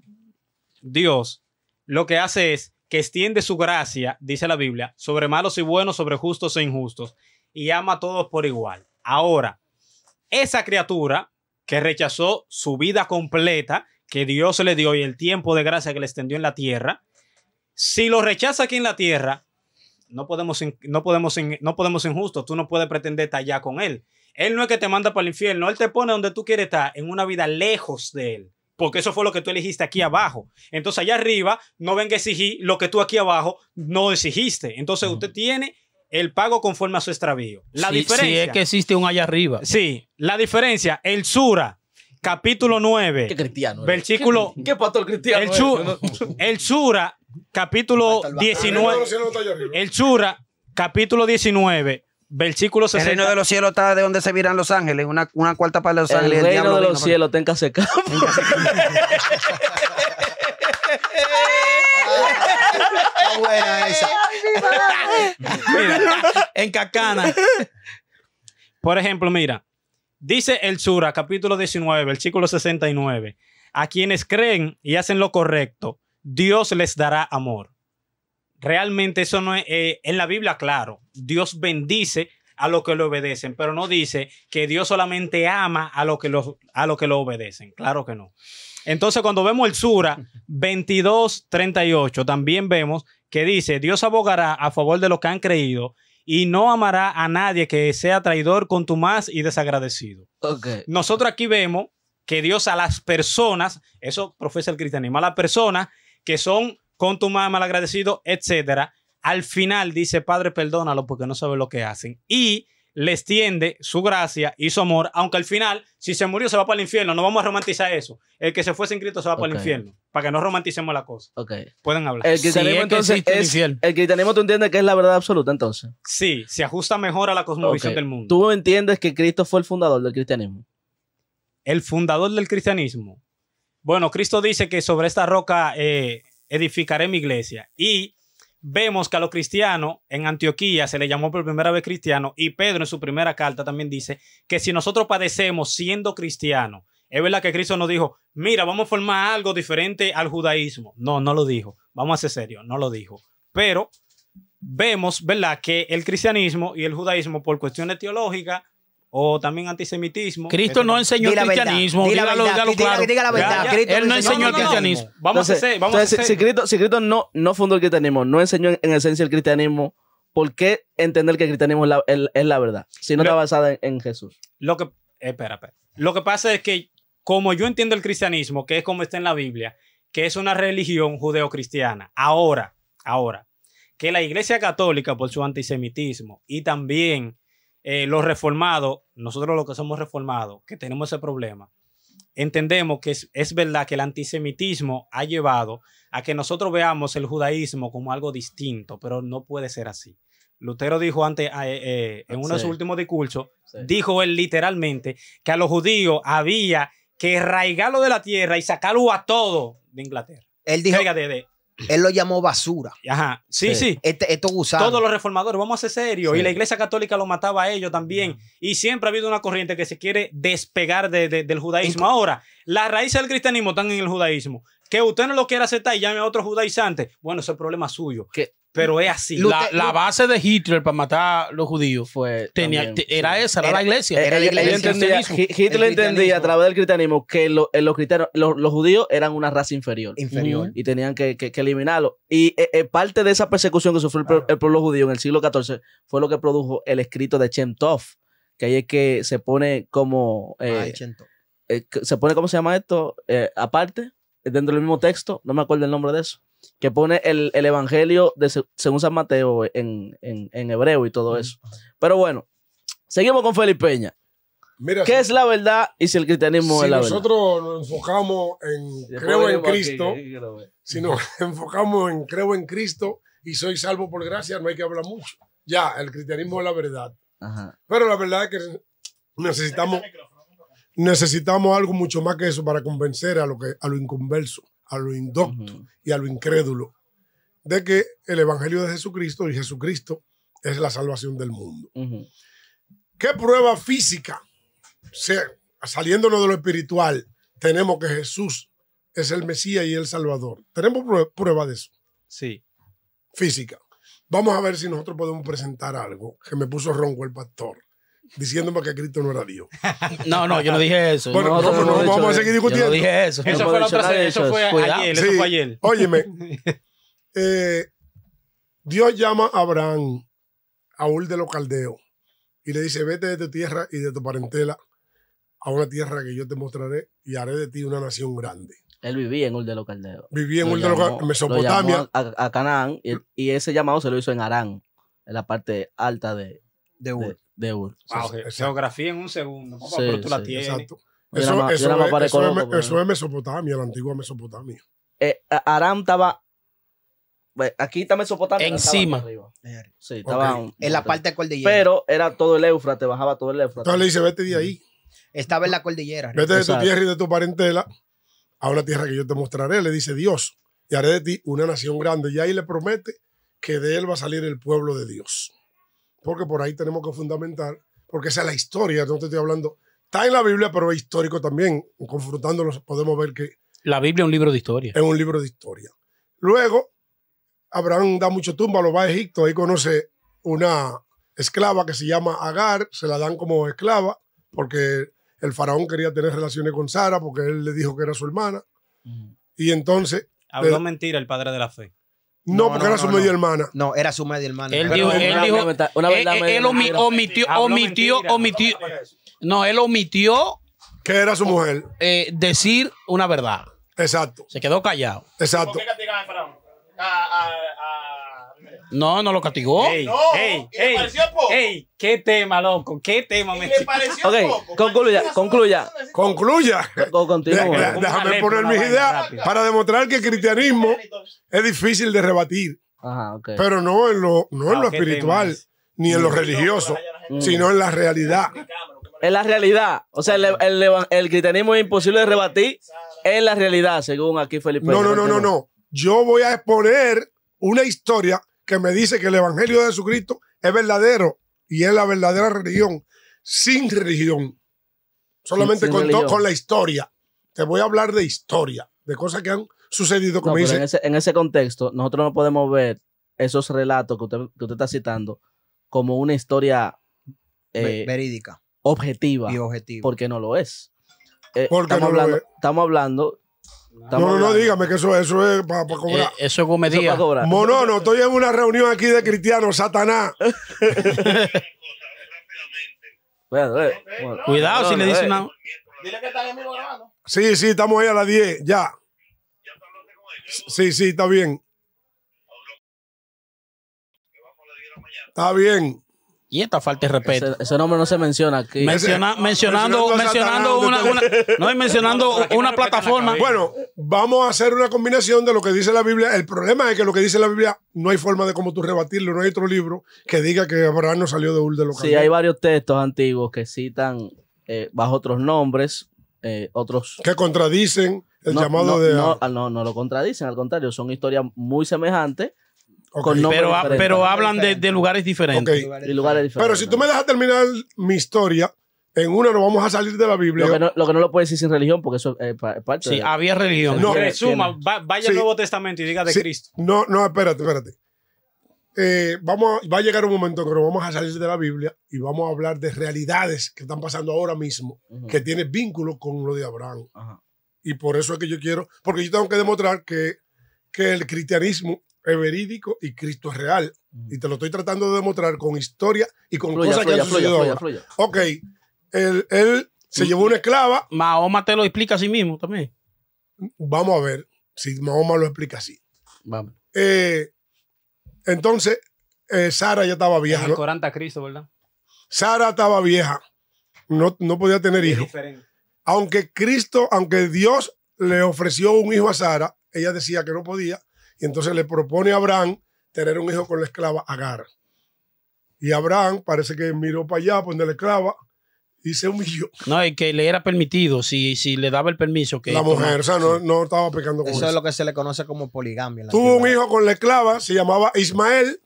[SPEAKER 5] Dios, lo que hace es que extiende su gracia, dice la Biblia, sobre malos y buenos, sobre justos e injustos, y ama a todos por igual. Ahora, esa criatura que rechazó su vida completa, que Dios le dio y el tiempo de gracia que le extendió en la tierra, si lo rechaza aquí en la tierra, no podemos, no podemos, no podemos injusto, tú no puedes pretender estar allá con él. Él no es que te manda para el infierno, él te pone donde tú quieres estar, en una vida lejos de él. Porque eso fue lo que tú elegiste aquí abajo. Entonces, allá arriba, no venga a exigir lo que tú aquí abajo no exigiste. Entonces, usted tiene el pago conforme a su extravío. La sí, diferencia. Sí es que existe un allá arriba. Sí, la diferencia, el Sura, capítulo 9. ¿Qué cristiano? Versículo. ¿Qué, pastor cristiano? El, el Sura, capítulo 19. El Chura, capítulo 19. Versículo 60. El reino de los
[SPEAKER 4] cielos está de donde se viran los ángeles, una, cuarta parte de los ángeles. El reino de los cielos tenga secado.
[SPEAKER 5] ah, buena esa. Mira, en Cacana. Por ejemplo, mira, dice el Sura, capítulo 19, versículo 69. A quienes creen y hacen lo correcto, Dios les dará amor. Realmente eso no es, eh, en la Biblia, claro, Dios bendice a los que lo obedecen, pero no dice que Dios solamente ama a los que lo, a los que lo obedecen, claro que no. Entonces, cuando vemos el Sura 22, 38, también vemos que dice, Dios abogará a favor de los que han creído y no amará a nadie que sea traidor, contumaz y desagradecido. Nosotros aquí vemos que Dios a las personas, eso profesa el cristianismo, a las personas que son con tu mamá malagradecido, etcétera. Al final dice, Padre, perdónalo porque no sabe lo que hacen. Y le tiende su gracia y su amor, aunque al final, si se murió, se va para el infierno. No vamos a romantizar eso. El que se fuese sin Cristo se va para el infierno. Para que no romanticemos la cosa. Pueden hablar. El cristianismo, entonces, es, el,
[SPEAKER 3] el cristianismo tú entiendes que es la verdad absoluta, entonces.
[SPEAKER 5] Sí, se ajusta mejor a la cosmovisión del mundo.
[SPEAKER 3] ¿Tú entiendes que Cristo fue el fundador del cristianismo? El fundador del
[SPEAKER 5] cristianismo. Bueno, Cristo dice que sobre esta roca eh, edificaré mi iglesia. Y vemos que a los cristianos en Antioquía se le llamó por primera vez cristiano y Pedro en su primera carta también dice que si nosotros padecemos siendo cristianos, es verdad que Cristo nos dijo, mira, vamos a formar algo diferente al judaísmo. No, no lo dijo. Vamos a ser serios, no lo dijo. Pero vemos, ¿verdad?, que el cristianismo y el judaísmo por cuestiones teológicas o también antisemitismo. Cristo no enseñó el cristianismo. Diga la verdad. Él no enseñó el cristianismo. Vamos a hacer. Vamos Si,
[SPEAKER 3] Cristo, no, no fundó el cristianismo, no enseñó en, esencia el cristianismo, ¿por qué entender que el cristianismo es la, verdad? Si no está basada en, Jesús. Lo que, eh, espera,
[SPEAKER 5] Lo que pasa es que, como yo entiendo el cristianismo, que es como está en la Biblia, que es una religión judeocristiana, ahora, ahora, que la Iglesia Católica, por su antisemitismo y también eh, los reformados, nosotros los que somos reformados, que tenemos ese problema, entendemos que es, verdad que el antisemitismo ha llevado a que nosotros veamos el judaísmo como algo distinto, pero no puede ser así. Lutero dijo antes, ah, eh, eh, en uno de sus últimos discursos, dijo él literalmente que a los judíos había que arraigarlo de la tierra y sacarlo a todo de Inglaterra. Él dijo,
[SPEAKER 6] él lo llamó basura. Ajá. Sí, sí. Este, Esto Todos
[SPEAKER 5] los reformadores, vamos a ser serios. Y la iglesia católica lo mataba a ellos también. Y siempre ha habido una corriente que se quiere despegar del judaísmo. Ahora, las raíces del cristianismo están en el judaísmo. Que usted no lo quiera aceptar y llame a otro judaizante, bueno, es el problema
[SPEAKER 3] suyo. ¿Qué? Pero es así. La,
[SPEAKER 1] base de Hitler para matar a los judíos fue tenía, era esa, era, la eh, eh, iglesia. Hitler entendía a
[SPEAKER 3] través del cristianismo que eh, los, los, judíos eran una raza inferior. Inferior. Y tenían que, que, eliminarlo. Y parte de esa persecución que sufrió el, pueblo judío en el siglo XIV fue lo que produjo el escrito de Chem que ahí es que se pone como... se pone, ¿cómo se llama esto? aparte, dentro del mismo texto, no me acuerdo el nombre de eso que pone el, Evangelio de, según San Mateo eh, en, hebreo y todo eso. Pero bueno, seguimos con Felipe Peña. Mira, ¿Qué es la verdad y si el cristianismo es la verdad? Si
[SPEAKER 2] nosotros nos enfocamos en creo en Cristo, si nos enfocamos en creo en Cristo y soy salvo por gracia, no hay que hablar mucho. Ya, el cristianismo es la verdad. Pero la verdad es que necesitamos, necesitamos algo mucho más que eso para convencer a lo, que, a lo inconverso a lo indocto y a lo incrédulo de que el Evangelio de Jesucristo y Jesucristo es la salvación del mundo. ¿Qué prueba física, saliéndonos de lo espiritual, tenemos que Jesús es el Mesías y el Salvador? ¿Tenemos prueba de eso? Sí. Física. Vamos a ver si nosotros podemos presentar algo que me puso ronco el pastor diciéndome que Cristo no era Dios.
[SPEAKER 1] No, no, yo no dije eso. vamos a seguir discutiendo. dije eso. Eso, fue, la eso fue ayer, sí, eso fue ayer.
[SPEAKER 2] Óyeme, eh, Dios llama a Abraham, a Ur de los Caldeos, y le dice, vete de tu tierra y de tu parentela a una tierra que yo te mostraré y haré de ti una nación
[SPEAKER 3] grande. Él vivía en Ur de los Caldeos. Vivía en Ur de los Caldeos, Mesopotamia. a, a, Canaán y, ese llamado se lo hizo en Arán, en la parte alta de, de Ur de Wow, ah, geografía
[SPEAKER 5] en un segundo. Exacto. Eso, es, eso,
[SPEAKER 2] es, Mesopotamia, la antigua Mesopotamia.
[SPEAKER 3] Eh, Aram estaba. Eh, aquí está Mesopotamia. Encima. sí, estaba en la parte de cordillera. Pero era todo el Éufrates, bajaba todo el Éufrates. Entonces le dice, vete de ahí. Mm. Estaba en la cordillera. Vete de tu tierra
[SPEAKER 2] y de tu parentela a una tierra que yo te mostraré. Le dice Dios, y haré de ti una nación grande. Y ahí le promete que de él va a salir el pueblo de Dios porque por ahí tenemos que fundamentar, porque esa es la historia, no te estoy hablando. Está en la Biblia, pero es histórico también. Confrontándolos podemos ver que...
[SPEAKER 1] La Biblia es un libro de historia. Es un libro de
[SPEAKER 2] historia. Luego, Abraham da mucho lo va a Egipto, ahí conoce una esclava que se llama Agar, se la dan como esclava, porque el faraón quería tener relaciones con Sara, porque él le dijo que era su hermana. Y entonces...
[SPEAKER 5] Habló mentira el padre de la fe.
[SPEAKER 2] No, porque era su
[SPEAKER 6] media hermana. No, era su media hermana. Él dijo, él
[SPEAKER 2] eh, eh, él, omitió,
[SPEAKER 1] omitió, omitió. No, él omitió. Que era su mujer. Eh, decir una verdad. Exacto. Se quedó callado. Exacto.
[SPEAKER 2] a
[SPEAKER 5] no, no lo castigó. Ey, qué tema, loco, qué tema. me pareció
[SPEAKER 3] Concluya, concluya. Concluya.
[SPEAKER 2] déjame poner mis ideas para demostrar que el cristianismo es difícil de rebatir.
[SPEAKER 3] Ajá, okay. Pero
[SPEAKER 2] no en lo, ah, lo espiritual, ni en lo religioso, sino en la realidad.
[SPEAKER 3] En la realidad. O sea, el, cristianismo es imposible de rebatir en la realidad, según aquí Felipe. No, no, no, no, no. Yo voy a exponer una
[SPEAKER 2] historia que me dice que el Evangelio de Jesucristo es verdadero y es la verdadera religión, sin religión, solamente con, la historia. Te voy a hablar de historia, de cosas que han sucedido, como En
[SPEAKER 3] ese, contexto, nosotros no podemos ver esos relatos que usted, que está citando como una historia eh, verídica, objetiva, y objetiva, porque no lo es. Eh, estamos, hablando, estamos, hablando, no, no, no,
[SPEAKER 2] dígame que eso, eso es para eh, cobrar. Eh,
[SPEAKER 3] eso es comedia. cobrar. no,
[SPEAKER 2] estoy en una reunión aquí de cristianos, Satanás. Eh, Cuidado si le dice nada. Sí, sí, estamos ahí a las 10, ya. Sí, sí, está bien.
[SPEAKER 3] Está bien. Y esta falta de respeto. Ese, nombre no se menciona aquí. mencionando, mencionando, una, no, mencionando una
[SPEAKER 2] plataforma. Bueno, vamos a hacer una combinación de lo que dice la Biblia. El problema es que lo que dice la Biblia no hay forma de cómo tú rebatirlo. No hay otro libro que diga que Abraham no salió de Ur de los Sí, hay
[SPEAKER 3] varios textos antiguos que citan eh, bajo otros nombres, eh, otros... Que contradicen el llamado de... No, no, no lo contradicen, al contrario, son historias muy semejantes pero, pero, hablan
[SPEAKER 1] de, lugares diferentes. Lugares diferentes. Pero si
[SPEAKER 3] tú me dejas terminar
[SPEAKER 2] mi historia, en una no vamos a salir de la Biblia. Lo que no lo, puedes decir sin religión, porque eso es
[SPEAKER 5] Sí, había religión. No, Resuma, vaya al Nuevo Testamento y diga de Cristo.
[SPEAKER 2] No, no, espérate, espérate. Eh, vamos va a llegar un momento que nos vamos a salir de la Biblia y vamos a hablar de realidades que están pasando ahora mismo, que tienen vínculo con lo de Abraham. Y por eso es que yo quiero, porque yo tengo que demostrar que, que el cristianismo es verídico y Cristo es real. Mm. Y te lo estoy tratando de demostrar con historia y con cosas que han sucedido. ok, él, se llevó una esclava. Mahoma te lo explica a sí mismo también. Vamos a ver si Mahoma lo explica así. Vamos. Eh, entonces, eh, Sara ya estaba vieja.
[SPEAKER 5] el Cristo, ¿verdad?
[SPEAKER 2] Sara estaba vieja. No, no podía tener hijos. Aunque Cristo, aunque Dios le ofreció un hijo a Sara, ella decía que no podía y entonces le propone a Abraham tener un hijo con la esclava Agar. Y Abraham parece que miró para allá, donde la esclava, y se humilló.
[SPEAKER 1] No, y que le era permitido, si, si le daba el permiso. que La
[SPEAKER 2] mujer, o sea, no, estaba pecando con eso. Eso es
[SPEAKER 6] lo que se le conoce como poligamia.
[SPEAKER 2] Tuvo un hijo con la esclava, se llamaba Ismael,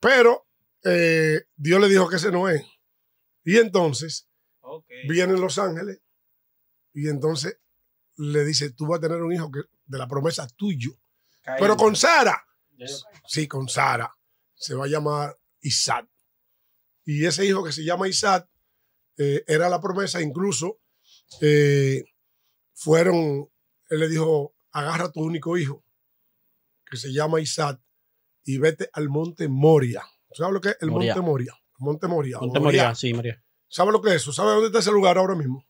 [SPEAKER 2] pero eh, Dios le dijo que ese no es. Y entonces vienen los ángeles y entonces le dice, tú vas a tener un hijo que, de la promesa tuyo pero con Sara. Sí, con Sara. Se va a llamar Isaac. Y ese hijo que se llama Isaac eh, era la promesa, incluso eh, fueron, él le dijo, agarra tu único hijo, que se llama Isaac, y vete al monte Moria. ¿Sabes lo que es el monte Moria? Monte Moria. Monte Moria, sí, María ¿Sabes lo que es eso? ¿Sabes dónde está ese lugar ahora mismo?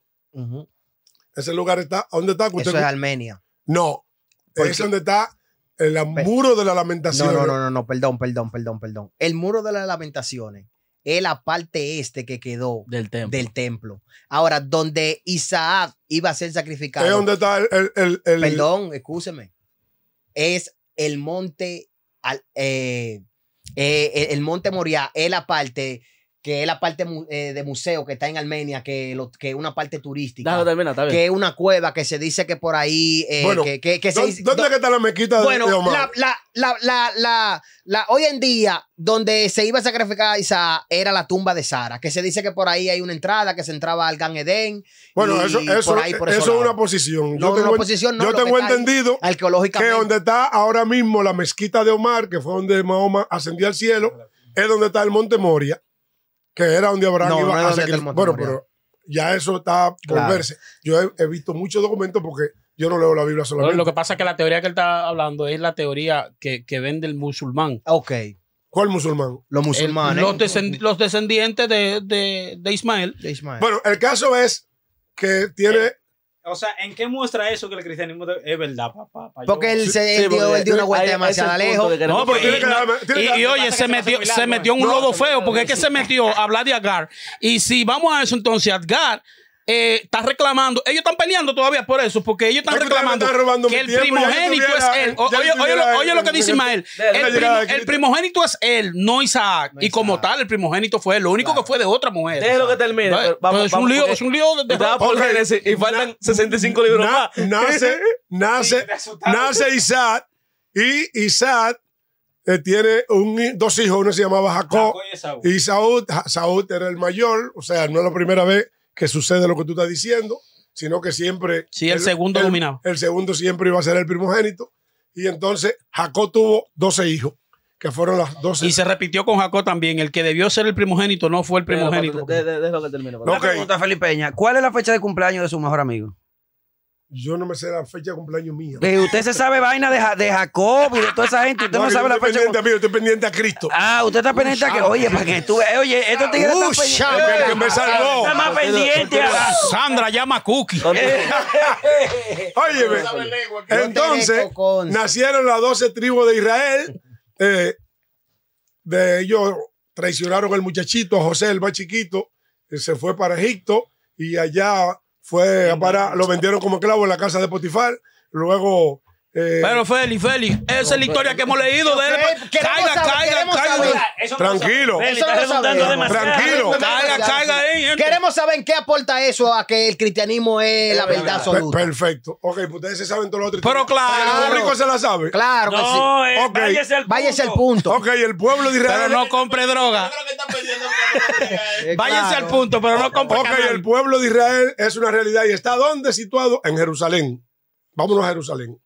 [SPEAKER 2] Ese lugar está, dónde está? Eso es Armenia. No, es donde está el muro de la lamentación. No, no, no,
[SPEAKER 6] no, perdón, perdón, perdón, perdón. El muro de las lamentaciones es la parte este que quedó del templo. Ahora, donde Isaac iba a ser sacrificado. Es donde está el. el, perdón, escúcheme. Es el monte. Eh, eh, el monte Moria es la parte que es la parte eh, de museo que está en Armenia, que, que es una parte turística. Que es una cueva que se dice que por ahí. ¿dónde,
[SPEAKER 2] está la mezquita de Omar?
[SPEAKER 6] La, hoy en día, donde se iba a sacrificar a Isaac era la tumba de Sara, que se dice que por ahí hay una entrada, que se entraba al Gan Edén. Bueno, eso, eso es una
[SPEAKER 2] posición. yo tengo, entendido arqueológicamente. que donde está ahora mismo la mezquita de Omar, que fue donde Mahoma ascendió al cielo, es donde está el Monte Moria que era donde Abraham no, iba no a Bueno, pero ya eso está por verse. Yo he, visto muchos documentos porque yo no leo la Biblia solamente. Lo, que
[SPEAKER 1] pasa es que la teoría que él está hablando es la teoría que, que vende el
[SPEAKER 2] musulmán. Ok. ¿Cuál musulmán? Los musulmanes.
[SPEAKER 1] los, descendientes de, de,
[SPEAKER 5] de Ismael. Bueno, el caso es que tiene eh, o sea, ¿en qué muestra eso que el cristianismo es verdad, papá? porque él, se, dio, una vuelta demasiado lejos. De no,
[SPEAKER 6] y,
[SPEAKER 1] no, y, oye, se metió, se metió en un lodo feo, porque es que se metió a hablar de Agar. Y si vamos a eso, entonces Agar eh, está reclamando. Ellos están peleando todavía por eso, porque ellos están ah, reclamando que el primogénito es él. oye, oye, lo, que dice Ismael. El, primogénito es él, no Isaac. y como tal, el primogénito fue él. Lo único que fue de otra mujer.
[SPEAKER 3] que es, un lío, es un lío de, y faltan 65 libros más. Nace,
[SPEAKER 2] nace, nace Isaac y Isaac eh, tiene dos hijos, uno se llamaba Jacob, y Y Saúl, Saúl era el mayor, o sea, no es la primera vez que sucede lo que tú estás diciendo, sino que siempre... Sí, el, segundo el, El segundo siempre iba a ser el primogénito. Y entonces Jacob tuvo 12 hijos, que fueron las 12. Y se
[SPEAKER 1] repitió con Jacob también. El que debió ser el primogénito no fue el
[SPEAKER 4] primogénito. lo
[SPEAKER 3] que termine.
[SPEAKER 4] Felipeña. ¿Cuál es la fecha de cumpleaños de su mejor amigo?
[SPEAKER 2] Yo no me sé la fecha de cumpleaños mía.
[SPEAKER 4] usted se sabe vaina de, de Jacob y de toda esa gente. Usted no, sabe la fecha.
[SPEAKER 1] Pendiente, mí, amigo, estoy pendiente a Cristo. Ah, usted está
[SPEAKER 2] pendiente a que. Oye, para que tú. Oye, esto tiene están pendientes. El
[SPEAKER 4] que me salvó. Está más pendiente. A...
[SPEAKER 2] Sandra llama Cookie. Óyeme.
[SPEAKER 6] Entonces,
[SPEAKER 2] nacieron las 12 tribus de Israel. Eh, de ellos traicionaron al muchachito, José, el más chiquito, eh, se fue para Egipto y allá fue para, lo vendieron como clavo en la casa de Potifar, luego eh, Pero Feli, Feli, esa
[SPEAKER 1] es la historia que hemos leído de él.
[SPEAKER 2] Caiga, caiga, caiga. Tranquilo. Tranquilo. Caiga, caiga
[SPEAKER 6] ahí. Queremos saber qué aporta eso a que el cristianismo es la verdad absoluta.
[SPEAKER 2] Perfecto. Ok, pues ustedes se saben todos los otro. Pero claro. El público se la sabe. Claro que sí. Váyase al punto. Váyase al punto. Ok, el pueblo de Israel. Pero no
[SPEAKER 1] compre droga.
[SPEAKER 2] Eh, váyase al punto, pero no compre Ok, el pueblo de Israel es una realidad y está ¿dónde situado? En Jerusalén. Vámonos a Jerusalén.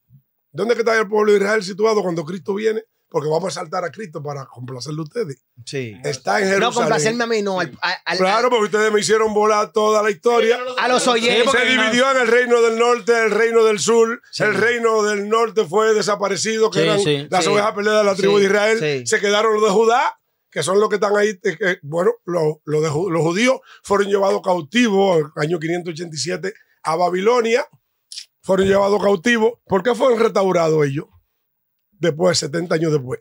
[SPEAKER 2] ¿Dónde está el pueblo de Israel situado cuando Cristo viene? Porque vamos a saltar a Cristo para complacerle a ustedes. Sí. Está en Jerusalén. No, complacerme
[SPEAKER 6] a mí, no. claro,
[SPEAKER 2] porque ustedes me hicieron volar toda la historia. A los oyentes. Se dividió en el reino del norte, el reino del sur. El reino del norte fue desaparecido, que sí, eran las ovejas peleadas de la tribu de Israel. Se quedaron los de Judá que son los que están ahí, eh, que, bueno, los, los judíos fueron llevados cautivos en el año 587 a Babilonia fueron llevados cautivos. ¿Por qué fueron restaurados ellos? Después, 70 años después.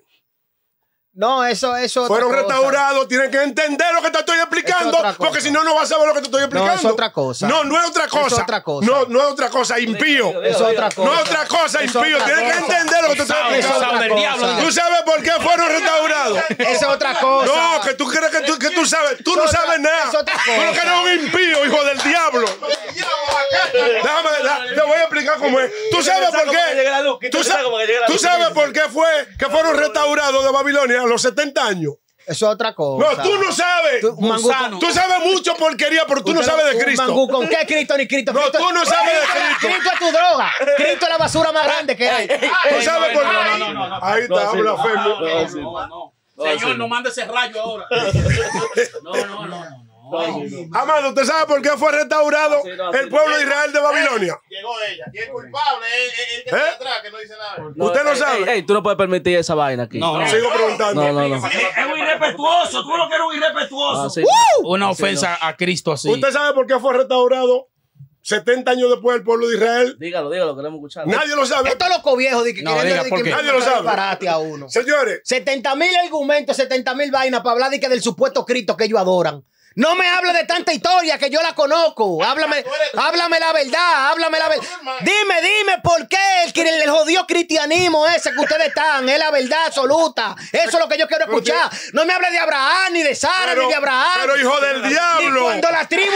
[SPEAKER 2] No, eso, eso. Fueron restaurados, tienen que entender lo que te estoy explicando, porque si no, no vas a ver lo que te estoy explicando. No, es otra cosa. No, no es otra cosa. Es otra cosa. No, no es otra cosa, impío. Es otra cosa. No es otra cosa, impío. Tienen que entender lo que te estoy explicando. Tú sabes por qué fueron restaurados. Es otra cosa. No, que tú crees que tú, que tú sabes. Tú no sabes nada. Es otra cosa. Tú lo que eres un impío, hijo del diablo. Déjame, te voy a explicar cómo es. Tú sabes por qué. Tú sabes por qué fue que fueron restaurados de Babilonia a los 70 años. Eso es otra cosa. No, tú no sabes. Tú, sabes
[SPEAKER 6] mucho porquería, pero tú no sabes de Cristo. Mangú, ¿Con qué Cristo ni Cristo? No, tú no sabes de Cristo. Cristo es tu droga. Cristo es la basura más grande que hay. ¿Tú sabes por qué?
[SPEAKER 2] Ahí está, habla Fermo.
[SPEAKER 1] Señor, no mande ese rayo ahora. no, no,
[SPEAKER 7] no. no.
[SPEAKER 3] Amado, ¿usted
[SPEAKER 2] sabe por qué fue restaurado el pueblo de
[SPEAKER 3] Israel de Babilonia?
[SPEAKER 2] Llegó ella. Y es culpable
[SPEAKER 3] es el que está
[SPEAKER 2] atrás, que no dice nada. Usted lo sabe.
[SPEAKER 3] Ey, tú no puedes permitir esa vaina aquí. No, sigo preguntando. No, no, Es
[SPEAKER 4] un irrespetuoso. Tú lo que eres un irrespetuoso. Una ofensa
[SPEAKER 3] a Cristo
[SPEAKER 2] así. ¿Usted sabe por qué fue restaurado 70 años después el pueblo de Israel.
[SPEAKER 3] Dígalo, dígalo, queremos escuchar. Nadie lo sabe. Esto es
[SPEAKER 6] loco viejo que no, nadie lo sabe. A uno. Señores. 70 mil argumentos, 70 mil vainas para hablar de que del supuesto Cristo que ellos adoran. No me hable de tanta historia que yo la conozco. Háblame, háblame la verdad, háblame la verdad. Dime, dime por qué el, el, el jodido cristianismo ese que ustedes están es la verdad absoluta. Eso es lo que yo quiero escuchar. No me hable de Abraham, ni de Sara, ni de Abraham. Pero hijo del diablo. Ni cuando las tribus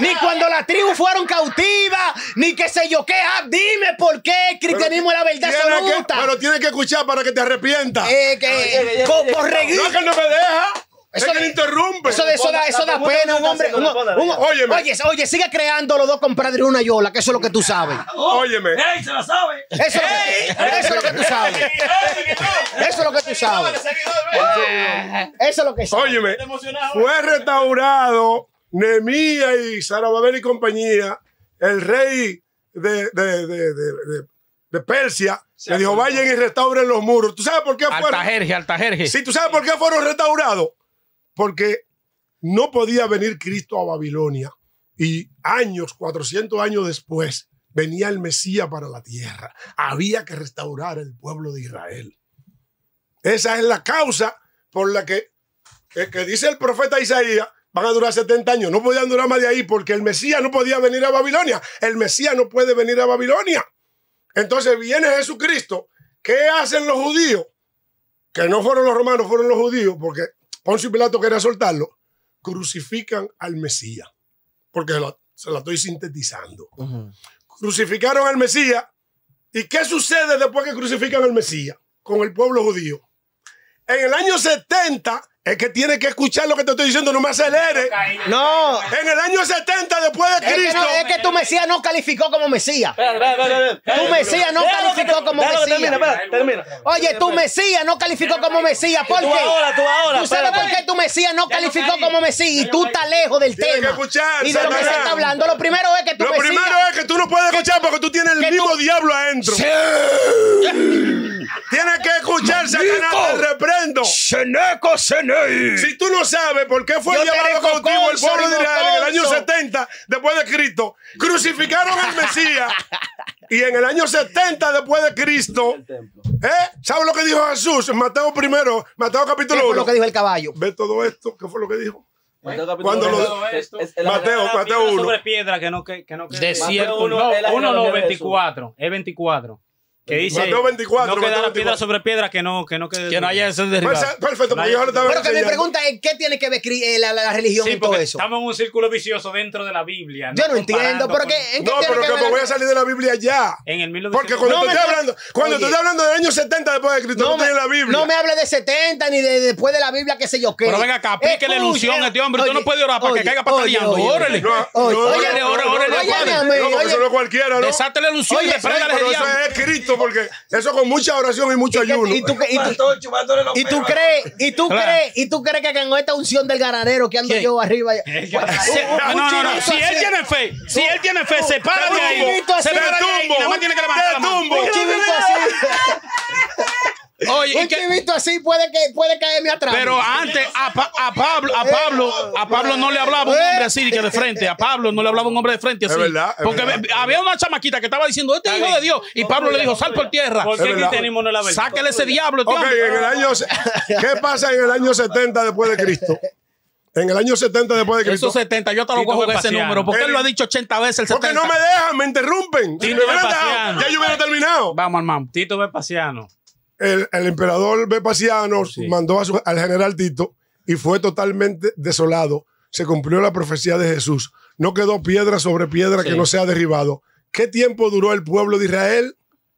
[SPEAKER 6] ni cuando las tribus fueron cautivas, ni qué sé yo qué. Ah, dime por qué el cristianismo es la verdad absoluta. pero tienes que escuchar para que te arrepientas. Eh,
[SPEAKER 2] no es que no me deja. Eso me interrumpe. Eso, eso, da, eso pena. Un hombre. Oye, sigue
[SPEAKER 6] creando los dos compadres una yola, que eso es lo que tú sabes.
[SPEAKER 2] oye se la sabe! Eso, es lo que, eso es lo que tú sabes. eso es lo que tú sabes. Eso
[SPEAKER 6] es lo que sabes. Fue
[SPEAKER 2] eh. restaurado Nemía y Sarababel y compañía. El rey de, de, de, de Persia. le dijo, vayan y restauren los muros. ¿Tú sabes por qué fueron? Altajerje, Altajerje. Sí, ¿tú sabes por qué fueron restaurados? porque no podía venir Cristo a Babilonia y años, 400 años después, venía el Mesías para la tierra. Había que restaurar el pueblo de Israel. Esa es la causa por la que, que, dice el profeta Isaías, van a durar 70 años. No podían durar más de ahí porque el Mesías no podía venir a Babilonia. El Mesías no puede venir a Babilonia. Entonces viene Jesucristo. ¿Qué hacen los judíos? Que no fueron los romanos, fueron los judíos, porque Poncio y Pilato quería soltarlo, crucifican al Mesías. Porque se la, estoy sintetizando. Crucificaron al Mesías. ¿Y qué sucede después que crucifican al Mesías con el pueblo judío? En el año 70 es que tienes que escuchar lo que te estoy diciendo, no me acelere. No.
[SPEAKER 6] En el año 70 después de Cristo. Es que, tu Mesías no calificó como Mesías.
[SPEAKER 3] Tu
[SPEAKER 6] Mesías no calificó como Mesías.
[SPEAKER 3] Oye, tu Mesías
[SPEAKER 6] no calificó como Mesías. ¿Por qué? Tú ahora, tú ahora. ¿Tú sabes por qué tu Mesías no calificó como Mesías? Y tú estás lejos del tema. Y de lo que se está hablando. Lo primero es que tu Lo primero es que
[SPEAKER 2] tú no puedes escuchar porque tú tienes el mismo diablo adentro. Tienes que escuchar, Satanás, te reprendo. Seneco, seneco. Si tú no sabes por qué fue llevado contigo el pueblo de Israel en el año 70 después de Cristo, crucificaron al Mesías. y en el año 70 después de Cristo, ¿eh? ¿sabes lo que dijo Jesús en Mateo primero, Mateo capítulo 1? ¿Qué fue lo que dijo el caballo? ¿Ve todo esto? ¿Qué fue lo que dijo?
[SPEAKER 3] Mateo, cuando lo, esto, Mateo,
[SPEAKER 5] 1. Sobre piedra que no, que, que no, de Mateo 1, no, 1 no, 24, es
[SPEAKER 6] 24.
[SPEAKER 5] Que dice. Mateo 24. No la piedra sobre piedra que no, que no quede. Que no haya eso de Perfecto, yo lo estaba Pero que mi pregunta
[SPEAKER 6] es: ¿qué tiene que ver la, eh, la, la religión sí, y todo eso? Estamos en un
[SPEAKER 5] círculo vicioso dentro de la Biblia. Yo no entiendo, pero con... que. ¿en no, pero que, que me voy
[SPEAKER 6] a salir de la Biblia ya. En el 19... Porque cuando no te estoy hablando, cuando Oye. te estoy hablando del año 70 después de Cristo, no, no me, la Biblia. No me hable de 70 ni de después de la Biblia, qué sé yo qué. Pero venga acá, pique la ilusión a este hombre. Tú no puedes orar para que caiga pataleando.
[SPEAKER 2] Órale. Órale, órale, órale. No, eso solo cualquiera, ¿no? Desate la ilusión y reprenda la Cristo porque eso con mucha oración y mucho ayuno. ¿Y tú, crees,
[SPEAKER 6] y tú crees, y tú crees que ganó esta unción del ganadero que ando yo arriba? Eh, no, no, Si él
[SPEAKER 1] tiene fe, si él tiene
[SPEAKER 6] fe, se para de ahí. Se para de ahí nada más
[SPEAKER 1] tiene que levantar la así.
[SPEAKER 6] Oye, un visto así puede, que, puede caerme atrás. Pero antes,
[SPEAKER 1] a, Pablo, a Pablo, a Pablo no le hablaba un hombre así de frente. A Pablo no le hablaba un hombre de frente así. porque había una chamaquita que estaba diciendo, este hijo de Dios. Y Pablo le dijo, sal por tierra. ¿Por qué tenemos no la verdad? Sáquele ese diablo, ¿Qué
[SPEAKER 2] pasa en el año 70 después de Cristo? En el año 70 después de Cristo. Eso 70, yo te lo cojo ese número. porque él lo ha dicho 80 veces el 70? Porque no me dejan, me interrumpen. ya
[SPEAKER 5] yo hubiera terminado. Vamos, hermano. Tito Vespasiano
[SPEAKER 2] el, emperador Vespasiano mandó al general Tito y fue totalmente desolado. Se cumplió la profecía de Jesús. No quedó piedra sobre piedra que no sea derribado. ¿Qué tiempo duró el pueblo de Israel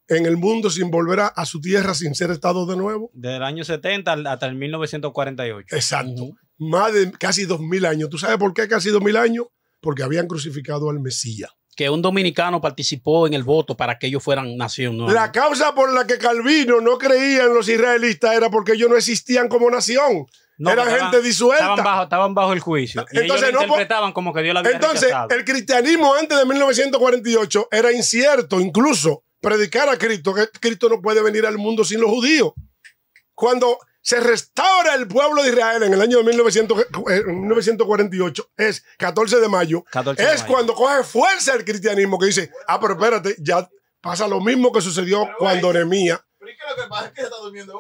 [SPEAKER 2] en el mundo sin volver a, su tierra, sin ser Estado de nuevo?
[SPEAKER 5] Desde el año 70 hasta el 1948. Exacto.
[SPEAKER 2] Más de casi 2000 años. ¿Tú sabes por qué casi mil años? Porque habían crucificado al Mesías
[SPEAKER 1] que un dominicano participó en el voto para que
[SPEAKER 5] ellos fueran nación.
[SPEAKER 2] La causa por la que Calvino no creía en los israelitas era porque ellos no existían como nación. Eran gente disuelta.
[SPEAKER 5] Estaban bajo, el juicio. Y entonces, interpretaban como que la Entonces,
[SPEAKER 2] el cristianismo antes de 1948 era incierto, incluso predicar a Cristo, que Cristo no puede venir al mundo sin los judíos. Cuando se restaura el pueblo de Israel en el año 1900, 1948, eh, es 14 de mayo, es cuando coge fuerza el cristianismo que dice, ah, pero espérate, ya pasa lo mismo que sucedió cuando Nehemías pero lo que pasa es que está durmiendo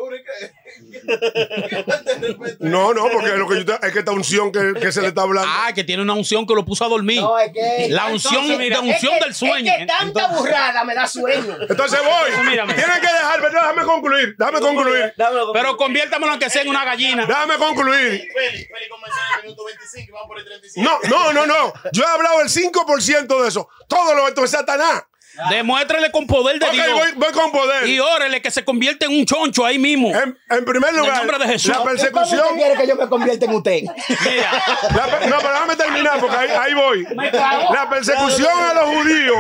[SPEAKER 2] no, no, porque lo que es que esta unción que, que, se le está hablando. Ah, que tiene una unción que lo puso a dormir. No, es que. La unción, la unción del sueño.
[SPEAKER 6] Es que tanta burrada me da
[SPEAKER 2] sueño. Entonces voy. Tienen que dejarme, déjame concluir. Déjame concluir. Pero conviértamelo aunque sea en una gallina. Déjame concluir. Feli, Feli, en el minuto 25 vamos por el 35. No, no, no, no. Yo he hablado el 5% de eso. Todo lo es Satanás. Ah. Demuéstrale con poder
[SPEAKER 1] de Dios. Voy, con poder. Y órele que se convierte en un choncho ahí mismo. En, primer lugar,
[SPEAKER 6] la persecución. quiere que yo me convierta en usted? no,
[SPEAKER 2] pero déjame terminar porque ahí, voy. La persecución a los judíos,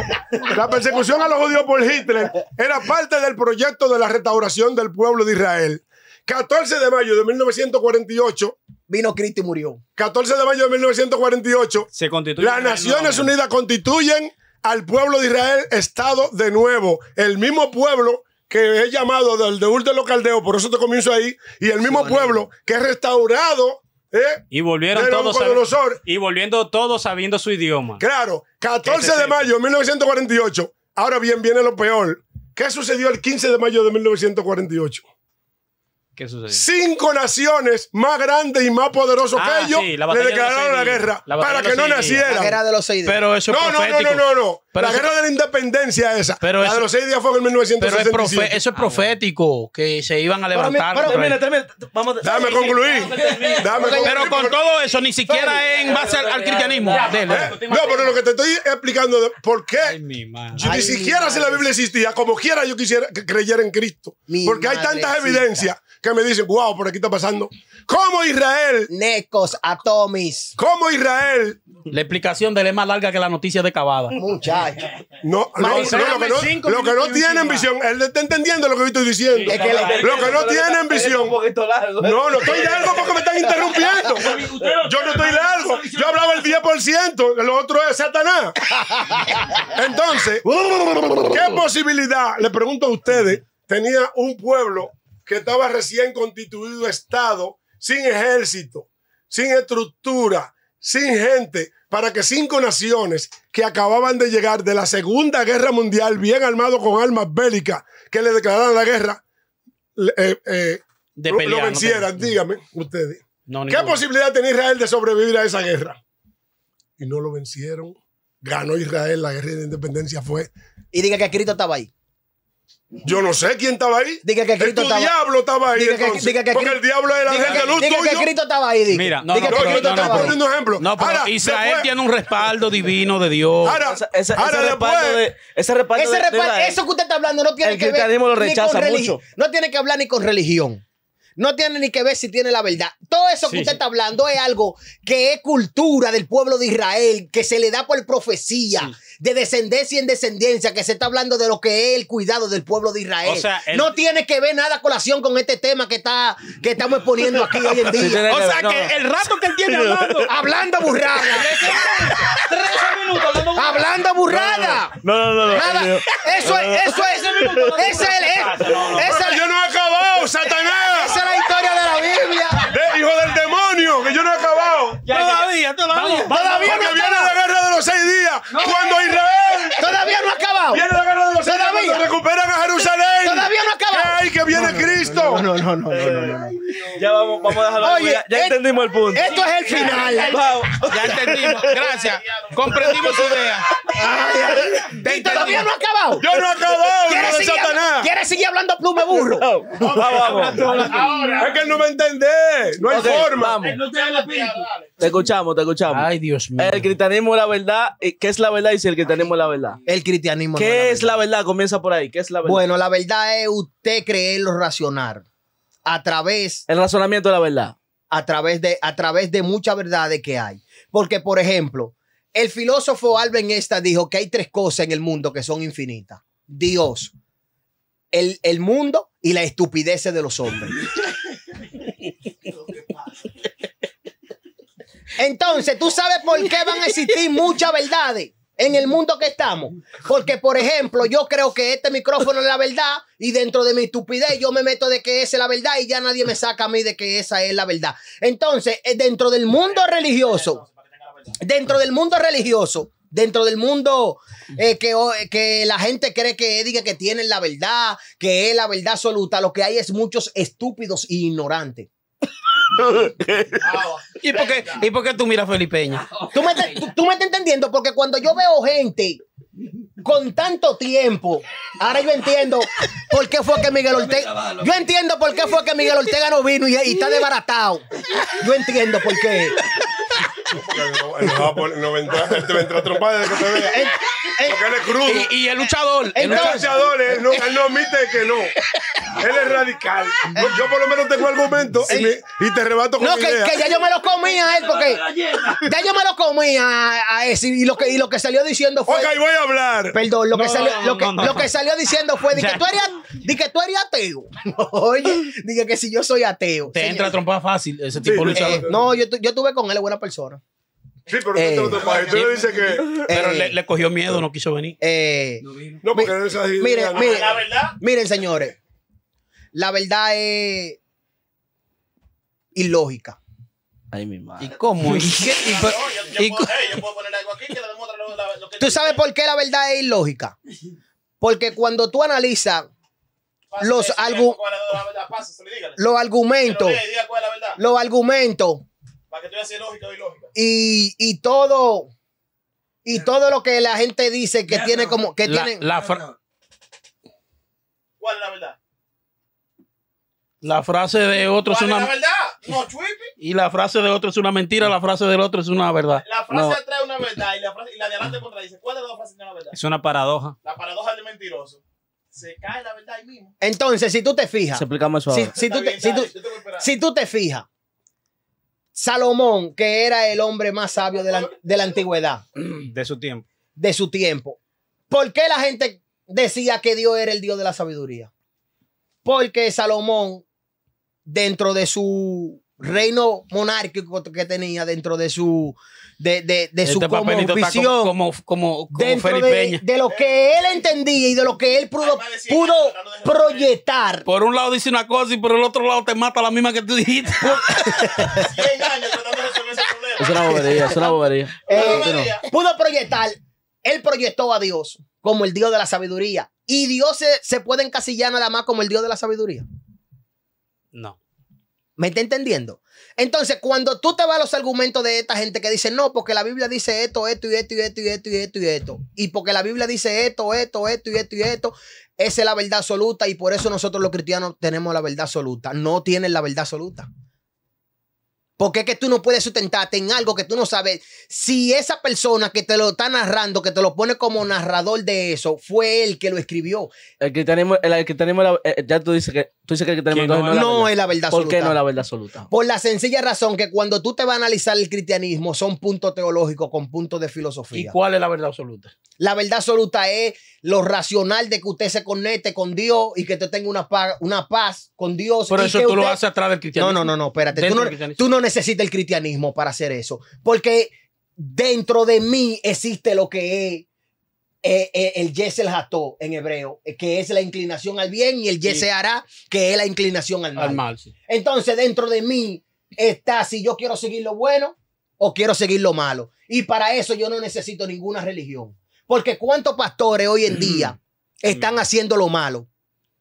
[SPEAKER 2] la persecución a los judíos por Hitler era parte del proyecto de la restauración del pueblo de Israel. 14 de mayo de 1948. Vino Cristo y murió. 14 de mayo de 1948.
[SPEAKER 5] Se constituye. Las Naciones Unidas
[SPEAKER 2] constituyen al pueblo de Israel estado de nuevo. El mismo pueblo que es llamado del de Ur de los Caldeos, por eso te comienzo ahí, y el mismo pueblo que es restaurado. ¿eh? Y
[SPEAKER 5] volvieron todos y volviendo todos sabiendo su idioma. Claro, 14 de mayo de
[SPEAKER 2] 1948. Ahora bien, viene lo peor. ¿Qué sucedió el 15 de mayo de 1948?
[SPEAKER 7] ¿Qué
[SPEAKER 5] sucedió?
[SPEAKER 2] Cinco naciones más grandes y más poderosas ah, que ellos le declararon la guerra para que no naciera La guerra de los seis días. Pero eso es no, profético. No, no, no, no. la guerra de la independencia esa. Pero la de los seis días fue en 1967. Pero eso es ah,
[SPEAKER 1] profético, que se iban a
[SPEAKER 2] levantar. Pero,
[SPEAKER 1] Dame concluir. Dame Pero con todo eso, ni siquiera en base al, cristianismo. no,
[SPEAKER 2] pero lo que te estoy explicando de por qué ni siquiera si la Biblia existía, como quiera yo quisiera que creyera en Cristo. porque hay tantas evidencias que me dicen, wow, por aquí está pasando. ¿Cómo Israel? Necos, Atomis. ¿Cómo Israel?
[SPEAKER 1] La explicación de él es más larga que la noticia de Cavada.
[SPEAKER 2] Muchacho.
[SPEAKER 1] No, no, lo que no, lo
[SPEAKER 2] que tienen visión, él está entendiendo lo que yo estoy diciendo. lo que no tienen visión. No, no estoy largo porque me están interrumpiendo. Yo no estoy largo. Yo hablaba el 10%, lo otro es Satanás. Entonces, ¿qué posibilidad, le pregunto a ustedes, tenía un pueblo que estaba recién constituido Estado, sin ejército, sin estructura, sin gente, para que cinco naciones que acababan de llegar de la Segunda Guerra Mundial, bien armados con armas bélicas, que le declararon la guerra, eh, eh, lo, vencieran. Díganme ustedes. ¿Qué posibilidad tenía Israel de sobrevivir a esa guerra? Y no lo vencieron. Ganó Israel, la guerra de independencia fue. Y diga que Cristo estaba ahí. Yo no sé quién estaba ahí. Diga que Cristo estaba diablo estaba ahí. que, que, porque el
[SPEAKER 6] diablo era ángel de luz Diga tuyo. que Cristo estaba ahí. Mira, no, no, que no, ejemplo. No, ahora, Israel
[SPEAKER 1] tiene un respaldo divino de Dios. ese respaldo de, ese respaldo,
[SPEAKER 6] eso que usted está hablando no tiene que ver. No tiene que hablar ni con religión. No tiene ni que ver si tiene la verdad. Todo eso que usted está hablando es algo que es cultura del pueblo de Israel, que se le da por profecía de descendencia en descendencia, que se está hablando de lo que es el cuidado del pueblo de Israel. No tiene que ver nada colación con este tema que, está, que estamos exponiendo aquí hoy en día. o sea, que el rato que él tiene hablando... hablando burrada.
[SPEAKER 2] minutos hablando burrada.
[SPEAKER 6] No, no, no. no, nada. eso es...
[SPEAKER 2] Eso es... ese es... Yo no he acabado, Satanás. Esa es la historia de la Biblia. Eh, hijo del demonio, que yo no he acabado. todavía, todavía. todavía no viene los seis días, cuando Israel. Todavía no ha acabado. Viene la guerra de los seis días, recuperan a Jerusalén. Todavía no ha acabado. ¡Ay, que viene no, no, Cristo! No, no,
[SPEAKER 6] no, no, no. Ya vamos, vamos a dejarlo. Oye, ya, ya eh, entendimos el punto. Esto es el final. Ya
[SPEAKER 2] entendimos.
[SPEAKER 1] Gracias. Comprendimos su idea. todavía no ha acabado. Yo no he
[SPEAKER 7] acabado.
[SPEAKER 6] ¿Quieres seguir, Satanás. ¿Quieres seguir hablando plume burro? vamos, vamos. Es que
[SPEAKER 3] él no me entendés. No hay forma. Vamos.
[SPEAKER 6] No te la pinta.
[SPEAKER 3] Te escuchamos, te escuchamos. Ay, Dios mío. El cristianismo es la verdad. Eh, ¿Qué es la verdad? y si el cristianismo es la verdad. El cristianismo. ¿Qué es, la, es verdad. la verdad? Comienza por
[SPEAKER 6] ahí. ¿Qué es la verdad? Bueno, la verdad es usted creerlo racionar. A través. El razonamiento de la verdad. A través de, a través de muchas verdades que hay. Porque, por ejemplo, el filósofo Alben Esta dijo que hay tres cosas en el mundo que son infinitas: Dios, el, el mundo y la estupidez de los hombres. Entonces, tú sabes por qué van a existir muchas verdades en el mundo que estamos. Porque, por ejemplo, yo creo que este micrófono es la verdad y dentro de mi estupidez yo me meto de que esa es la verdad y ya nadie me saca a mí de que esa es la verdad. Entonces, eh, dentro del mundo religioso, dentro del mundo religioso, dentro del mundo eh, eh, que, la gente cree que diga que la verdad, que es la verdad absoluta, lo que hay es muchos estúpidos e ignorantes.
[SPEAKER 1] ¿Y por, qué, ¿Y por qué tú miras Felipeña?
[SPEAKER 6] ¿Tú me, estás entendiendo? Porque cuando yo veo gente con tanto tiempo. Ahora yo entiendo por qué fue que Miguel Ortega. Yo entiendo por qué fue que Miguel Ortega no vino y, y está desbaratado. Yo entiendo por qué.
[SPEAKER 2] El Japón no vendrá, él te vendrá trompada desde que te vea. Eh, eh, porque él es crudo. Y, y el luchador. El luchador, él no, él no admite que no. Él es radical. Yo por lo menos tengo argumentos sí. y, me, y, te rebato con No, mi que, idea. que ya yo
[SPEAKER 6] me lo comía a él porque ya yo me lo comía a, ese y lo que y lo que salió diciendo fue Ok, voy a hablar. Perdón, lo no, que salió no, lo, que, lo que salió diciendo fue de que tú eres di que tú eres ateo. Oye, dije que si yo soy ateo. Te señor. entra
[SPEAKER 1] a trompa fácil ese tipo sí, luchador. Eh,
[SPEAKER 6] no, yo, yo tuve con él es buena persona.
[SPEAKER 1] Sí, pero eh, no te país. Tú le dices que. Pero le, eh, le, cogió miedo, no
[SPEAKER 6] quiso venir. Eh, no, porque no es así. Miren, no, miren, la verdad. Miren, señores. La verdad es ilógica. Ay, mi madre. ¿Y cómo? ¿Y qué? ¿Y yo, yo, ¿y puedo, hey, yo, puedo, poner algo aquí que le demuestra lo, lo que. ¿Tú sabes por qué la verdad es ilógica? Porque cuando tú analizas los, algu los argumentos. Los argumentos.
[SPEAKER 1] Para que tú veas si es lógico
[SPEAKER 6] y, y todo. Y todo lo que la gente dice que tiene como. Que la, tienen...
[SPEAKER 1] ¿Cuál es la verdad? La frase de otro es una. la verdad? No, y la frase de otro es una mentira, la frase del otro es una verdad. La frase de atrás es una verdad y la, frase, y la de adelante contradice. ¿Cuál de las dos frases es la verdad? Es una paradoja. La paradoja del mentiroso.
[SPEAKER 6] Se cae la verdad ahí mismo. Entonces, si tú te fijas. tú si, tú, si tú te fijas, Salomón, que era el hombre más sabio de la, antigüedad. De su tiempo. De su tiempo. ¿Por qué la gente decía que Dios era el Dios de la sabiduría? Porque Salomón, dentro de su reino monárquico que tenía, dentro de su de, de, de este su cosmovisión.
[SPEAKER 1] Como, como, como, de,
[SPEAKER 6] lo que él entendía y de lo que él pudo, proyectar.
[SPEAKER 1] Por un lado dice una cosa y por el otro lado te mata la misma que tú
[SPEAKER 6] dijiste.
[SPEAKER 3] Es una bobería, es una eh,
[SPEAKER 6] bobería. pudo proyectar. Él proyectó a Dios como el Dios de la sabiduría. ¿Y Dios se, se puede encasillar nada más como el Dios de la sabiduría? No. ¿Me está entendiendo? Entonces, cuando tú te vas a los argumentos de esta gente que dice, no, porque la Biblia dice esto, esto y esto y esto y esto y esto y esto. Y porque la Biblia dice esto, esto, esto y esto y esto. Esa es la verdad absoluta y por eso nosotros los cristianos tenemos la verdad absoluta. No tienen la verdad absoluta. Porque es que tú no puedes sustentarte en algo que tú no sabes. Si esa persona que te lo está narrando, que te lo pone como narrador de eso, fue él que lo escribió. El cristianismo, el, el cristianismo, eh, ya tú dices que que no, es la verdad absoluta. ¿Por qué no es la verdad absoluta? Por la sencilla razón que cuando tú te vas a analizar el cristianismo son puntos teológicos con puntos de filosofía. ¿Y cuál es la verdad absoluta? La verdad absoluta es lo racional de que usted se conecte con Dios y que usted tenga una, paz, con Dios. Pero eso tú lo haces atrás del cristianismo. No, no, no, no espérate. no, tú no necesitas el cristianismo para hacer eso. Porque dentro de mí existe lo que es eh, eh, el yesel en hebreo, eh, que es la inclinación al bien, y el yese hará, que es la inclinación al mal. Entonces, dentro de mí está si yo quiero seguir lo bueno o quiero seguir lo malo. Y para eso yo no necesito ninguna religión. Porque cuántos pastores hoy en día están haciendo lo malo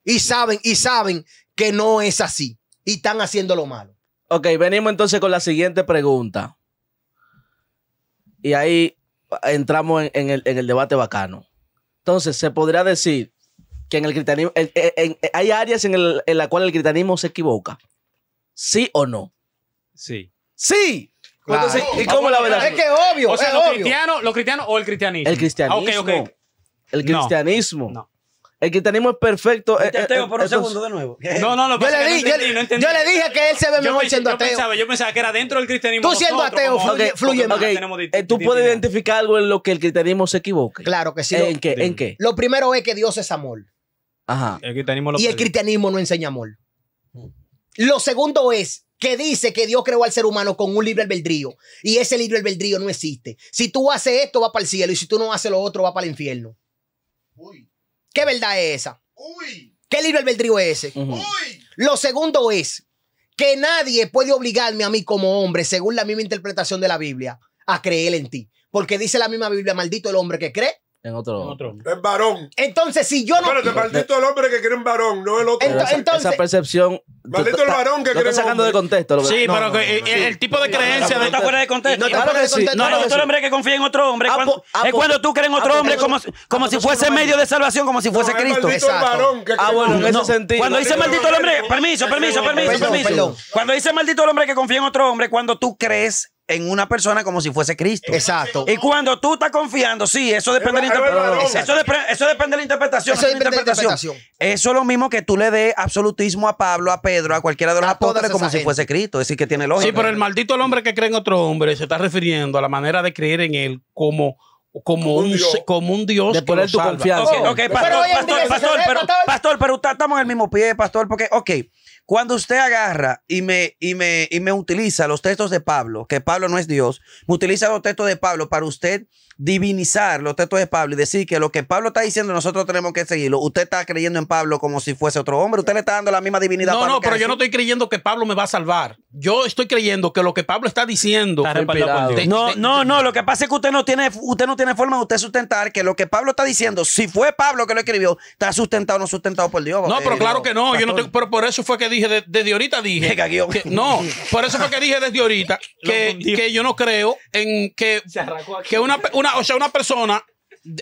[SPEAKER 6] y saben, y saben que no es así y están haciendo lo malo. Ok, venimos entonces con la siguiente pregunta. Y ahí
[SPEAKER 3] entramos en, el, debate bacano. Entonces, se podría decir que en el cristianismo hay áreas en, el, en la cual el cristianismo se equivoca. ¿Sí o no? Sí. Sí. ¿y cómo la verdad? Es que obvio. O sea,
[SPEAKER 5] los cristianos o el cristianismo. El cristianismo. Ah,
[SPEAKER 3] el cristianismo. No. El cristianismo es perfecto. Eh, te eh, eh, por un segundo de nuevo. No, no, le no yo, le dije que él se ve mejor siendo ateo. yo
[SPEAKER 6] pensaba que era dentro del cristianismo. Tú siendo ateo fluye, más. Tú puedes identificar algo en lo que el cristianismo se equivoque? Claro que sí. ¿En, qué, Lo primero es que Dios es amor.
[SPEAKER 5] Ajá. y el
[SPEAKER 6] cristianismo no enseña amor. Lo segundo es que dice que Dios creó al ser humano con un libre albedrío. Y ese libre albedrío no existe. Si tú haces esto, va para el cielo. Y si tú no haces lo otro, va para el infierno. Uy. ¿Qué verdad es esa? Uy. ¿Qué libre albedrío es ese? Lo segundo es que nadie puede obligarme a mí como hombre, según la misma interpretación de la Biblia, a creer en ti. Porque dice la misma Biblia, maldito el hombre que cree
[SPEAKER 3] en otro. En otro.
[SPEAKER 6] Es varón. Entonces, si yo no. Espérate, maldito el hombre que cree un varón, no el otro. Entonces, entonces... esa percepción.
[SPEAKER 3] Maldito el varón que quiere. Estás sacando de contexto. Lo sí, pero que, eh, eh, el, tipo de creencia. No, de... está fuera de contexto. No, no, hombre que confía en otro hombre. Ah, cuando, ah, es cuando tú crees en otro ah, hombre como, como si fuese medio de salvación, como si fuese Cristo. Maldito
[SPEAKER 4] el varón que Ah, bueno, en ese sentido. Cuando dice eh, maldito el hombre. Permiso, permiso, permiso, permiso. Cuando dice maldito el hombre que confía en otro hombre, cuando tú crees en una persona como si fuese Cristo. Exacto. Y cuando tú estás confiando, sí, eso depende, de, la interpretación. Eso, depende de la interpretación. Eso Eso es lo mismo que tú le des absolutismo a Pablo, a Pedro, a cualquiera de los apóstoles como si fuese Cristo.
[SPEAKER 1] Es decir, que tiene lógica. Sí, pero el maldito hombre que cree en otro hombre se está refiriendo a la manera de creer en él como como un, Dios. como un Dios
[SPEAKER 4] confianza. pastor, pastor, pero, pastor, pero estamos en el mismo pie, pastor, porque, ok, cuando usted agarra y me, y, me, y me utiliza los textos de Pablo, que Pablo no es Dios, me utiliza los textos de Pablo para usted divinizar los textos de Pablo y decir que lo que Pablo está diciendo nosotros tenemos que seguirlo. Usted está creyendo en Pablo como si fuese otro hombre. Usted le está dando la misma divinidad. No, no, pero yo no
[SPEAKER 1] estoy creyendo que Pablo me va a salvar. Yo estoy creyendo que lo que Pablo está diciendo. no, no, no. Lo que pasa es que usted no
[SPEAKER 4] tiene, usted no tiene forma de usted sustentar que lo que Pablo está diciendo, si fue Pablo que lo escribió, está sustentado o no sustentado por Dios. No, pero claro que
[SPEAKER 1] no. Yo no pero por eso fue que dije desde ahorita dije. no, por eso fue que dije desde ahorita que, que yo no creo en que, que una, una o sea, una persona,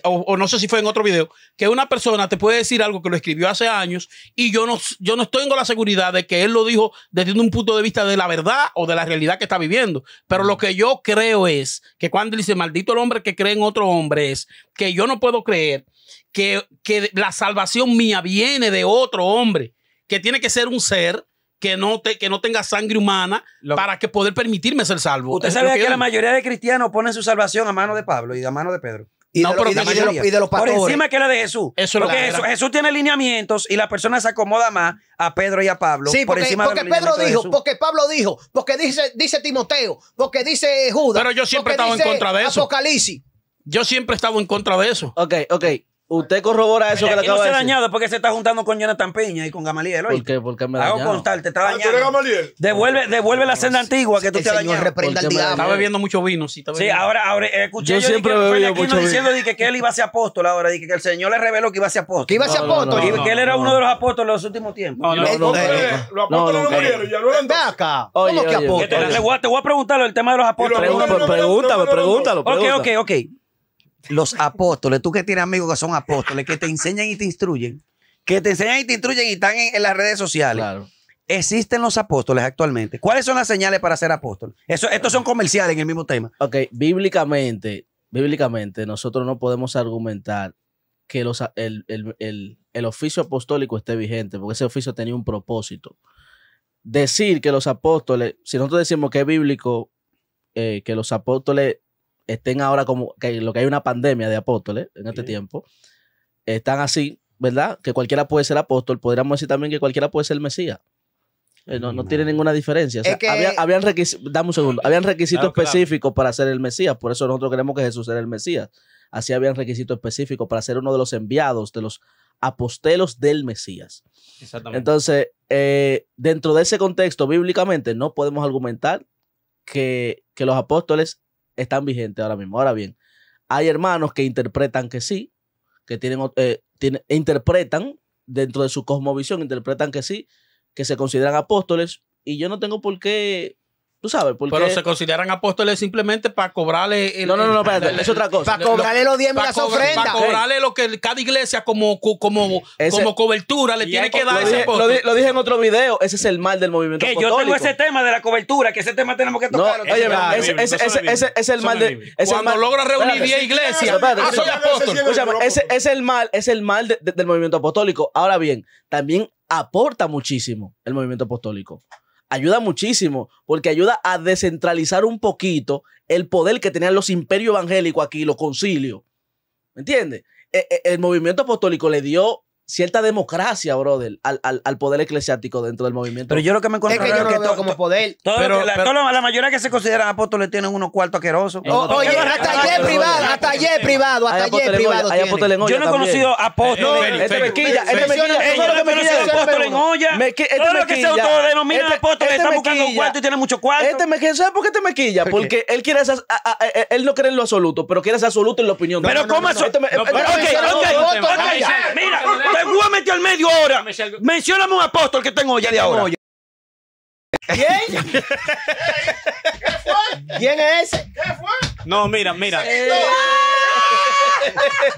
[SPEAKER 1] o, no sé si fue en otro video, que una persona te puede decir algo que lo escribió hace años y yo no, yo no tengo la seguridad de que él lo dijo desde un punto de vista de la verdad o de la realidad que está viviendo. Pero lo mm. que yo creo es que cuando dice maldito el hombre que cree en otro hombre es que yo no puedo creer que, que la salvación mía viene de otro hombre, que tiene que ser un ser que no, te, que no tenga sangre humana para que poder permitirme ser salvo. Usted sabe que, la mayoría de
[SPEAKER 4] cristianos ponen su salvación a mano de Pablo y a mano de Pedro. Y, No, de, pero de- los, Por encima que
[SPEAKER 1] la de Jesús. Eso Jesús,
[SPEAKER 4] tiene lineamientos y la persona se acomoda más a Pedro y a Pablo. por encima de porque Pedro dijo,
[SPEAKER 6] porque Pablo dijo, porque dice, dice Timoteo, porque dice Judas. Pero yo siempre estaba en contra de eso.
[SPEAKER 3] Apocalipsis. Yo siempre estaba en contra de eso. Ok, ok. ¿Usted corrobora eso que le acabo de decir? No se dañado porque
[SPEAKER 4] se está juntando con Jonathan Peña y con Gamaliel. hoy? ¿Por qué?
[SPEAKER 3] Porque me dañado. Hago constar,
[SPEAKER 4] te está ah, dañando. ¿Tú eres Gamaliel? Devuelve, la senda antigua que tú te has dañado. reprenda al diablo. Está bebiendo
[SPEAKER 1] mucho vino, sí. Sí, ahora, ahora eh, escuché yo, yo
[SPEAKER 4] siempre bebía mucho vino. diciendo que, él iba a ser apóstol ahora, Dije que el Señor le reveló que iba a ser apóstol. Que iba a ser apóstol. que él era uno de los apóstoles de los últimos tiempos. No, no, eh, no. Los apóstoles no murieron,
[SPEAKER 2] ya lo
[SPEAKER 6] eran acá.
[SPEAKER 4] ¿Cómo que Apóstol? Te voy a preguntarlo: el tema de los apóstoles. Pregúntalo, pregúntalo. Ok, ok, ok los apóstoles, tú que tienes amigos que son apóstoles, que te enseñan y te instruyen, que te enseñan y te instruyen y están en, las redes sociales. Claro. ¿Existen los apóstoles actualmente? ¿Cuáles son las señales para ser apóstol?
[SPEAKER 3] Eso, estos son comerciales en el mismo tema. Ok, bíblicamente, bíblicamente nosotros no podemos argumentar que los, el, oficio apostólico esté vigente, porque ese oficio tenía un propósito. Decir que los apóstoles, si nosotros decimos que es bíblico, eh, que los apóstoles estén ahora como que lo que hay una pandemia de apóstoles en este tiempo, están así, ¿verdad? Que cualquiera puede ser apóstol, podríamos decir también que cualquiera puede ser Mesías. Eh, no, tiene mm. ninguna diferencia. habían, segundo. habían requisitos específicos para ser el Mesías, por eso nosotros queremos que Jesús era el Mesías. Así habían requisitos específicos para ser uno de los enviados, de los apostelos del Mesías. Entonces, eh, dentro de ese contexto, bíblicamente, no podemos argumentar que los apóstoles están vigentes ahora mismo. Ahora bien, hay hermanos que interpretan que sí, que tienen, eh, interpretan dentro de su cosmovisión, interpretan que sí, que se consideran apóstoles, y yo no tengo por qué pero se
[SPEAKER 1] consideran apóstoles simplemente para cobrarle... no, no, no, espérate, es otra cosa. Para cobrarle los 10 mil. las ofrendas. Para cobrarle lo que cada iglesia como, como, como
[SPEAKER 3] cobertura le tiene que dar. Lo, ese lo, dije en otro video, ese es el mal del movimiento Que yo tengo ese
[SPEAKER 1] tema
[SPEAKER 4] de la cobertura, que ese tema tenemos que tocar. oye, ese, es el mal de... Cuando logra reunir 10 iglesias, ah, soy apóstol.
[SPEAKER 3] ese es el mal, es el mal del movimiento apostólico. Ahora bien, también aporta muchísimo el movimiento apostólico ayuda muchísimo, porque ayuda a descentralizar un poquito el poder que tenían los imperios evangélicos aquí, los concilios. ¿Me entiendes? E, e, el, movimiento apostólico le dio cierta democracia, brother, al, al, al, poder eclesiástico dentro del movimiento. Pero yo lo que me encuentro es que yo no lo
[SPEAKER 6] como poder.
[SPEAKER 4] la, mayoría que se consideran apóstoles tienen unos cuartos asquerosos. oye, hasta ayer
[SPEAKER 6] privado, hasta ayer privado, hasta ayer privado. Yo no he conocido apóstoles. Este mequilla, este
[SPEAKER 4] mequilla. Yo no he conocido apóstoles en olla. Todo lo que se autodenomina apóstoles está buscando un cuarto
[SPEAKER 3] y tiene muchos cuartos. Este mequilla, ¿sabes por qué este mequilla? Porque él quiere él no cree en lo absoluto, pero quiere ser absoluto en la opinión. Pero ¿cómo eso? Mira, me voy a meter al medio ahora. Mencióname un apóstol que tengo ya de ahora. ¿Quién?
[SPEAKER 6] ¿Quién es ese? ¿Qué
[SPEAKER 5] fue? No, mira, mira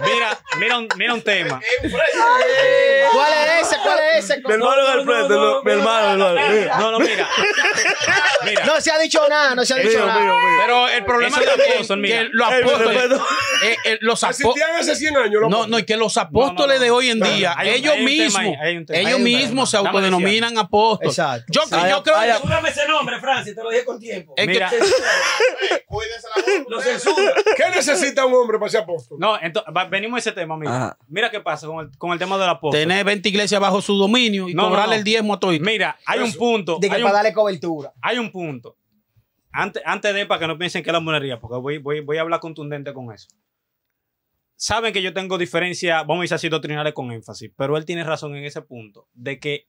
[SPEAKER 5] mira, mira un, mira un tema.
[SPEAKER 6] ¿Cuál es ese? ¿Cuál es ese? Mi hermano del frente,
[SPEAKER 5] mi hermano, No, no, mira.
[SPEAKER 6] mira. No se ha dicho nada, no se ha dicho nada. Pero el problema es que, mira. que los apóstoles.
[SPEAKER 1] Eh, eh, los apóstoles. hace 100 años. No, no, y que los apóstoles de hoy en día, ellos mismos, ellos mismos se autodenominan apóstoles. Exacto. Yo, yo creo que. Censúrame
[SPEAKER 4] ese nombre,
[SPEAKER 5] Francis, te lo dije con tiempo. Es que.
[SPEAKER 1] Eh, lo censura. ¿Qué necesita
[SPEAKER 5] un hombre para ser apóstol? No, entonces, venimos a ese tema, mira. Mira qué pasa con el, tema de la posta. Tener
[SPEAKER 1] 20 iglesias bajo su dominio y no, cobrarle el diezmo a todo. Mira, hay un punto. De que para darle
[SPEAKER 6] cobertura.
[SPEAKER 1] Hay
[SPEAKER 5] un punto. Antes, antes de, para que no piensen que es la monería, porque voy, voy, a hablar contundente con eso. Saben que yo tengo diferencia, vamos a decir así, doctrinales con énfasis, pero él tiene razón en ese punto, de que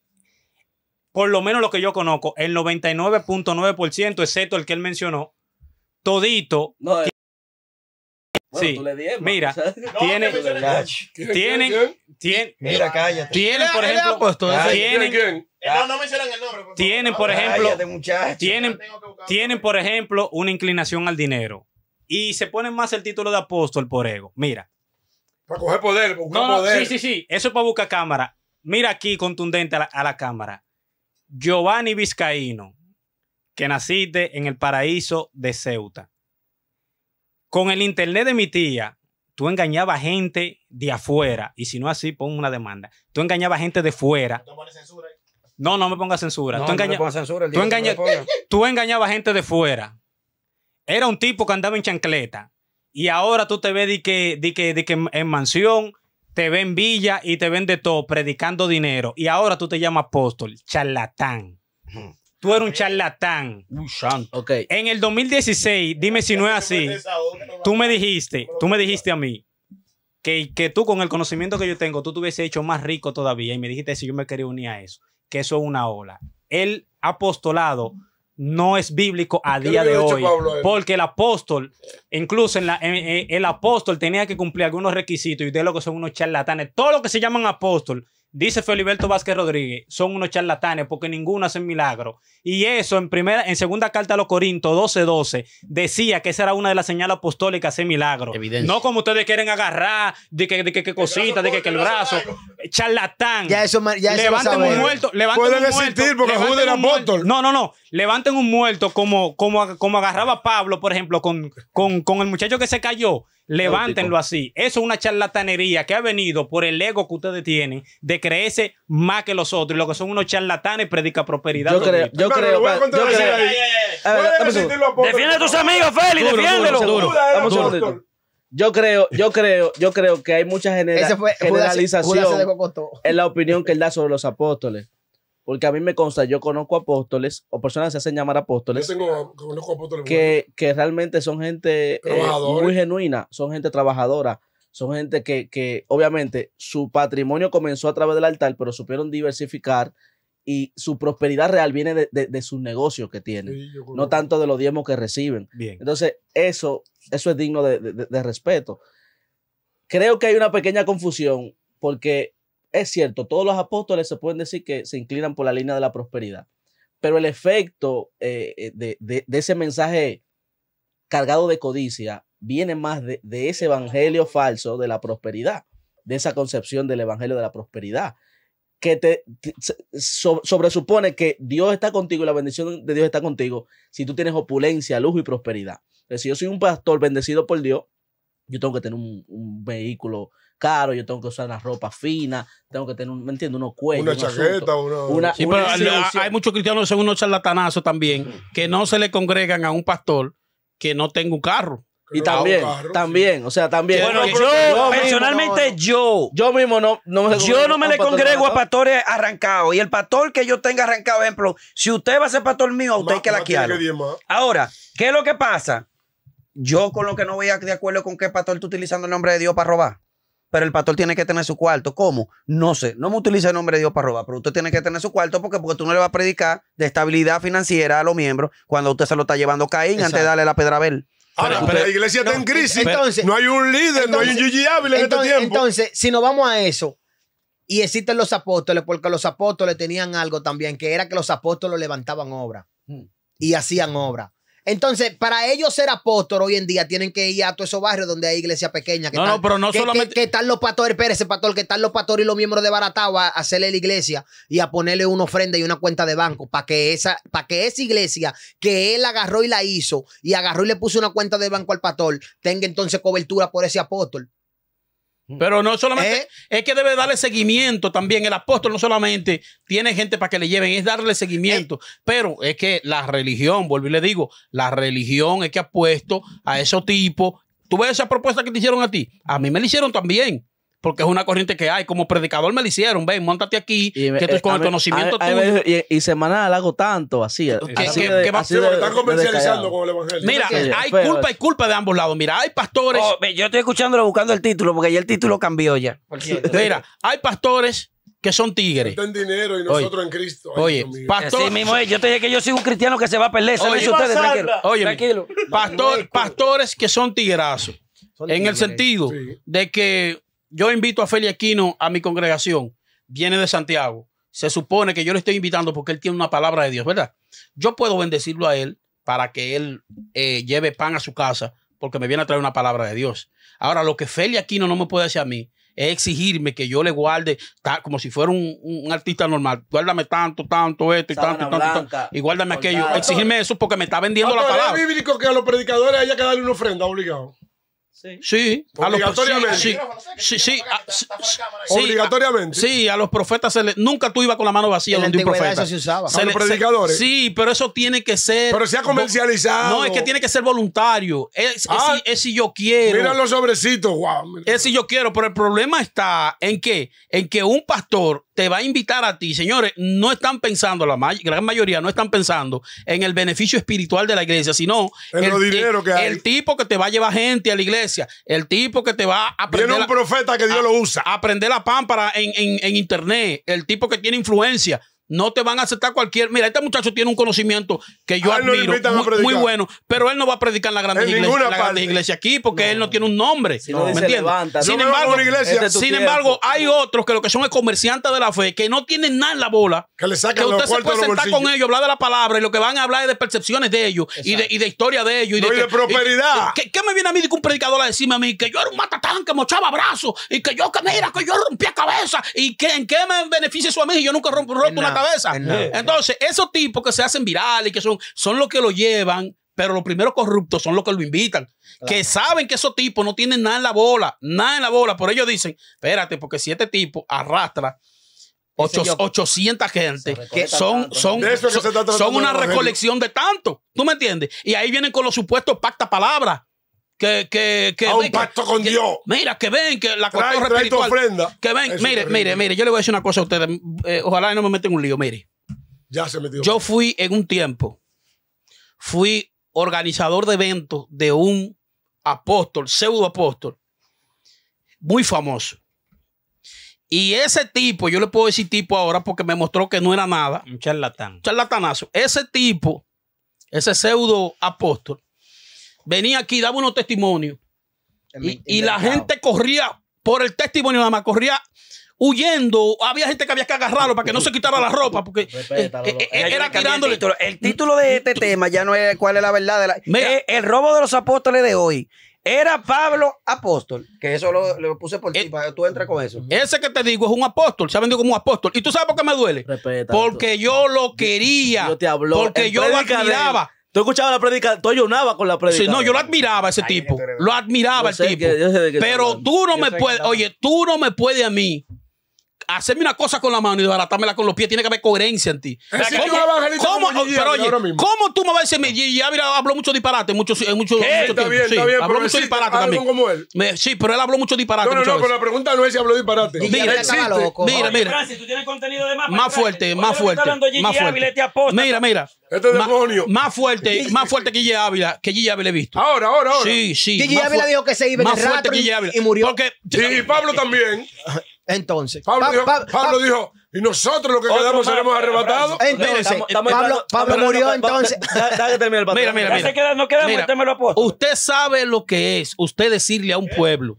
[SPEAKER 5] por lo menos lo que yo conozco, el 99.9%, excepto el que él mencionó, todito no, sí. Mira, tienen, tienen, eh, mira, cállate. Tienen, por ejemplo, tienen, no,
[SPEAKER 2] Por
[SPEAKER 5] tienen, por ejemplo, tienen, por ejemplo, una inclinación al dinero y se pone más el título de apóstol por ego. Mira. Para coger poder, buscar poder. Sí, sí, sí. Eso es para buscar cámara. Mira aquí contundente a la, a la cámara. Giovanni Vizcaíno, que naciste en el paraíso de Ceuta con el internet de mi tía, tú engañabas gente de afuera, y si no así, pon una demanda. Tú engañabas gente de fuera. No No, me ponga censura. tú, engañabas. engañabas gente de fuera. Era un tipo que andaba en chancleta. Y ahora tú te ves que, en mansión, te en villa y te ven de todo, predicando dinero. Y ahora tú te llamas apóstol, charlatán. Tú eres un charlatán. Ok. En el 2016, dime si no es así. Tú me dijiste, tú me dijiste a mí que, que tú con el conocimiento que yo tengo, tú te hubiese hecho más rico todavía. Y me dijiste si yo me quería unir a eso, que eso es una ola. El apostolado no es bíblico a día de hoy. Porque el apóstol, incluso el apóstol tenía que cumplir algunos requisitos y de lo que son unos charlatanes. Todo lo que se llaman apóstol Dice Feliberto Vázquez Rodríguez, son unos charlatanes porque ninguno hace milagro. Y eso en primera, en segunda carta a los Corintios 12:12 decía que esa era una de las señales apostólicas hacer milagro. No como ustedes quieren agarrar de que, de cosita, de que, el brazo. Charlatán.
[SPEAKER 6] levanten un muerto,
[SPEAKER 5] levanten Pueden un porque Jude era apóstol. No, no, no. Levanten un muerto como, como, como agarraba Pablo, por ejemplo, con, con el muchacho que se cayó Levántenlo así. Eso es una charlatanería que ha venido por el ego que ustedes tienen de creerse más que los otros. Y lo que son unos charlatanes predica prosperidad. Yo creo, yo creo.
[SPEAKER 3] Defiende a tus amigos, Félix, defiéndelo. Yo creo, yo creo, yo creo que hay mucha generalización en la opinión que él da sobre los apóstoles porque a mí me consta, yo conozco apóstoles o personas que se hacen llamar apóstoles. Yo tengo,
[SPEAKER 2] apóstoles que,
[SPEAKER 3] que realmente son gente eh, muy genuina, son gente trabajadora, son gente que, obviamente su patrimonio comenzó a través del altar, pero supieron diversificar y su prosperidad real viene de, sus negocios que tienen, no tanto de los diezmos que reciben. Bien. Entonces, eso, eso es digno de, de respeto. Creo que hay una pequeña confusión porque es cierto, todos los apóstoles se pueden decir que se inclinan por la línea de la prosperidad, pero el efecto eh, eh, de, ese mensaje cargado de codicia viene más de, ese evangelio falso de la prosperidad, de esa concepción del evangelio de la prosperidad, que te, sobresupone que Dios está contigo y la bendición de Dios está contigo si tú tienes opulencia, lujo y prosperidad. si yo soy un pastor bendecido por Dios, yo tengo que tener un, un vehículo caro, yo tengo que usar una ropa fina, tengo que tener, ¿me entiendo, Unos cuellos. Una chaqueta, una, sí, pero
[SPEAKER 1] hay muchos cristianos que son unos charlatanazos también, que no se le congregan a un pastor que no tenga un carro. Y también,
[SPEAKER 3] también, o sea, también. Bueno, yo, personalmente yo. Yo mismo no, me Yo no me le congrego a
[SPEAKER 4] pastores arrancados. Y el pastor que yo tenga arrancado, ejemplo, si usted va a ser pastor mío, usted hay que la quiera. Ahora, ¿qué es lo que pasa? Yo con lo que no voy de acuerdo con qué pastor estoy utilizando el nombre de Dios para robar pero el pastor tiene que tener su cuarto. ¿Cómo? No sé, no me utiliza el nombre de Dios para robar, pero usted tiene que tener su cuarto porque, porque tú no le vas a predicar de estabilidad financiera a los miembros cuando usted se lo está llevando Caín antes de darle la pedra a Ahora, pero, la
[SPEAKER 6] iglesia está en crisis. no hay un líder, no hay un en este tiempo. Entonces, si nos vamos a eso, y existen los apóstoles, porque los apóstoles tenían algo también, que era que los apóstoles levantaban obra mm. y hacían obra. Entonces, para ellos ser apóstol hoy en día tienen que ir a todos esos barrios donde hay iglesia pequeña. Que no, no, pero no que, solamente. Que, están los pastores, ese pastor, que están los pastores y los miembros de Barataba a, hacerle la iglesia y a ponerle una ofrenda y una cuenta de banco para que esa, para que esa iglesia que él agarró y la hizo y agarró y le puso una cuenta de banco al pastor tenga entonces cobertura por ese apóstol.
[SPEAKER 1] Pero no solamente, eh. es que debe darle seguimiento también. El apóstol no solamente tiene gente para que le lleven, es darle seguimiento. Eh. Pero es que la religión, vuelvo y le digo, la religión es que ha puesto a esos tipos. Tú ves esa propuesta que te hicieron a ti. A mí me la hicieron también porque es una corriente que hay. Como predicador me lo hicieron, ven, montate aquí, que tú, eh, con el conocimiento a, tuyo.
[SPEAKER 3] y, semanal hago tanto, así. así que, comercializando con el evangelio. Mira, hay culpa y
[SPEAKER 1] culpa de ambos lados. Mira, hay pastores. Oh, yo estoy escuchándolo buscando el título, porque ya el título cambió ya.
[SPEAKER 2] Mira,
[SPEAKER 1] hay pastores que son tigres.
[SPEAKER 2] dinero y nosotros oye, en Cristo. oye, pastor. mismo Yo
[SPEAKER 1] te dije que yo soy un cristiano que se va a perder. Oye, ustedes, tranquilo. Oye, tranquilo. pastores que son tigrazos. En el sentido de que yo invito a Feli Aquino a mi congregación, viene de Santiago. Se supone que yo le estoy invitando porque él tiene una palabra de Dios, ¿verdad? Yo puedo bendecirlo a él para que él eh, lleve pan a su casa porque me viene a traer una palabra de Dios. Ahora, lo que Feli Aquino no me puede hacer a mí es exigirme que yo le guarde como si fuera un, artista normal. Guárdame tanto, tanto, esto y tanto, tanto, tanto, y guárdame aquello. Exigirme eso porque me está vendiendo la palabra. Es
[SPEAKER 2] bíblico que a los predicadores haya que darle una ofrenda, obligado.
[SPEAKER 1] Sí. Obligatoriamente.
[SPEAKER 2] Sí, Obligatoriamente. Sí,
[SPEAKER 1] a los profetas se le, nunca tú ibas con la mano vacía donde un profeta. a los predicadores. sí, pero eso tiene que ser. Pero se ha comercializado. No, es que tiene que ser voluntario. Es, ah. si yo quiero. Mira los
[SPEAKER 2] sobrecitos, Juan.
[SPEAKER 1] Es si yo quiero, pero el problema está en en que un pastor te va a invitar a ti. Señores, no están pensando, la gran mayoría no están pensando en el beneficio espiritual de la iglesia, sino en el, dinero que el tipo que te va a llevar gente a la iglesia, el tipo que te va a aprender. un profeta que Dios lo usa. Aprender la pámpara en, en internet, el tipo que tiene influencia. No te van a aceptar cualquier. Mira, este muchacho tiene un conocimiento que yo admiro, muy, bueno, pero él no va a predicar en la gran iglesia, iglesia, aquí porque él no tiene un nombre. ¿me entiendes? sin embargo, este sin embargo, hay otros que lo que son es comerciantes de la fe que no tienen nada en la bola. Que le sacan Que usted se puede sentar con ellos, hablar de la palabra y lo que van a hablar es de percepciones de ellos y de, historia de ellos. Y, de, prosperidad. ¿Qué me viene a mí de que un predicador a decirme a mí que yo era un matatán que mochaba brazos y que yo, que mira, que yo rompía cabeza y que en qué me beneficia su amigo y yo nunca rompo, rompo una cabeza? Entonces, esos tipos que se hacen virales, que son, son los que lo llevan, pero los primeros corruptos son los que lo invitan, que saben que esos tipos no tienen nada en la bola, nada en la bola, por ello dicen, espérate, porque si este tipo arrastra 800 gente, que son, son, son, una recolección de tanto, ¿tú me entiendes? Y ahí vienen con los supuestos pacta palabra que, a un pacto con Dios. Mira, que ven, que la trae, ofrenda. Que ven, mire, mire, mire, yo le voy a decir una cosa a ustedes. Eh, ojalá no me meten un lío, mire. Ya se metió. Yo fui en un tiempo, fui organizador de eventos de un apóstol, pseudo apóstol, muy famoso. Y ese tipo, yo le puedo decir tipo ahora porque me mostró que no era nada. Un charlatán. Un charlatanazo. Ese tipo, ese pseudo apóstol, venía aquí, daba unos testimonios. Y, la gente corría por el testimonio, nada más corría huyendo. Había gente que había que agarrarlo para que no se quitara la ropa, porque eh,
[SPEAKER 7] eh, eh, era
[SPEAKER 1] tirándole. El título. de este tema
[SPEAKER 4] ya no es cuál es la verdad. el, robo de los apóstoles de hoy. Era Pablo
[SPEAKER 1] apóstol,
[SPEAKER 4] que eso lo, puse por ti, tú entras con eso.
[SPEAKER 1] Ese que te digo es un apóstol, se ha como un apóstol.
[SPEAKER 3] ¿Y tú sabes por qué me duele? porque yo lo quería, porque yo lo admiraba. Tú escuchabas la predicación, tú ayunabas con la predicación. Sí, no, yo lo admiraba a ese tipo. Lo admiraba el tipo.
[SPEAKER 1] pero tú no me puedes, oye, tú no me puedes a mí hacerme una cosa con la mano y desbaratármela con los pies. Tiene que haber coherencia en ti. ¿Cómo, ¿cómo, ¿cómo pero oye, ¿cómo tú me vas a decir, Gigi Ávila habló mucho disparate? Mucho, eh, mucho, mucho está tiempo. bien, sí, está bien. Habló mucho disparate también. Como él. Me, sí, pero él habló mucho disparate. No, no, no, pero
[SPEAKER 2] la pregunta no es si habló disparate. Mira, loco. mira, mira. Francis, tú tienes contenido
[SPEAKER 1] de más. Más fuerte, ¿eh? más fuerte. Más fuerte. Este mira, mira. Este demonio. Más fuerte, más fuerte que Gigi Ávila, que Gigi Ávila he visto. Ahora, ahora, ahora. Sí, sí. Gigi Ávila dijo que se iba en rato
[SPEAKER 6] y
[SPEAKER 2] murió. Porque, y Pablo también. Entonces, Pablo, dijo, y nosotros lo que quedamos seremos arrebatados. Entonces, Pablo, murió entonces.
[SPEAKER 4] el
[SPEAKER 3] Mira, mira, queda,
[SPEAKER 1] no usted sabe lo que es usted decirle a un ¿Eh? pueblo,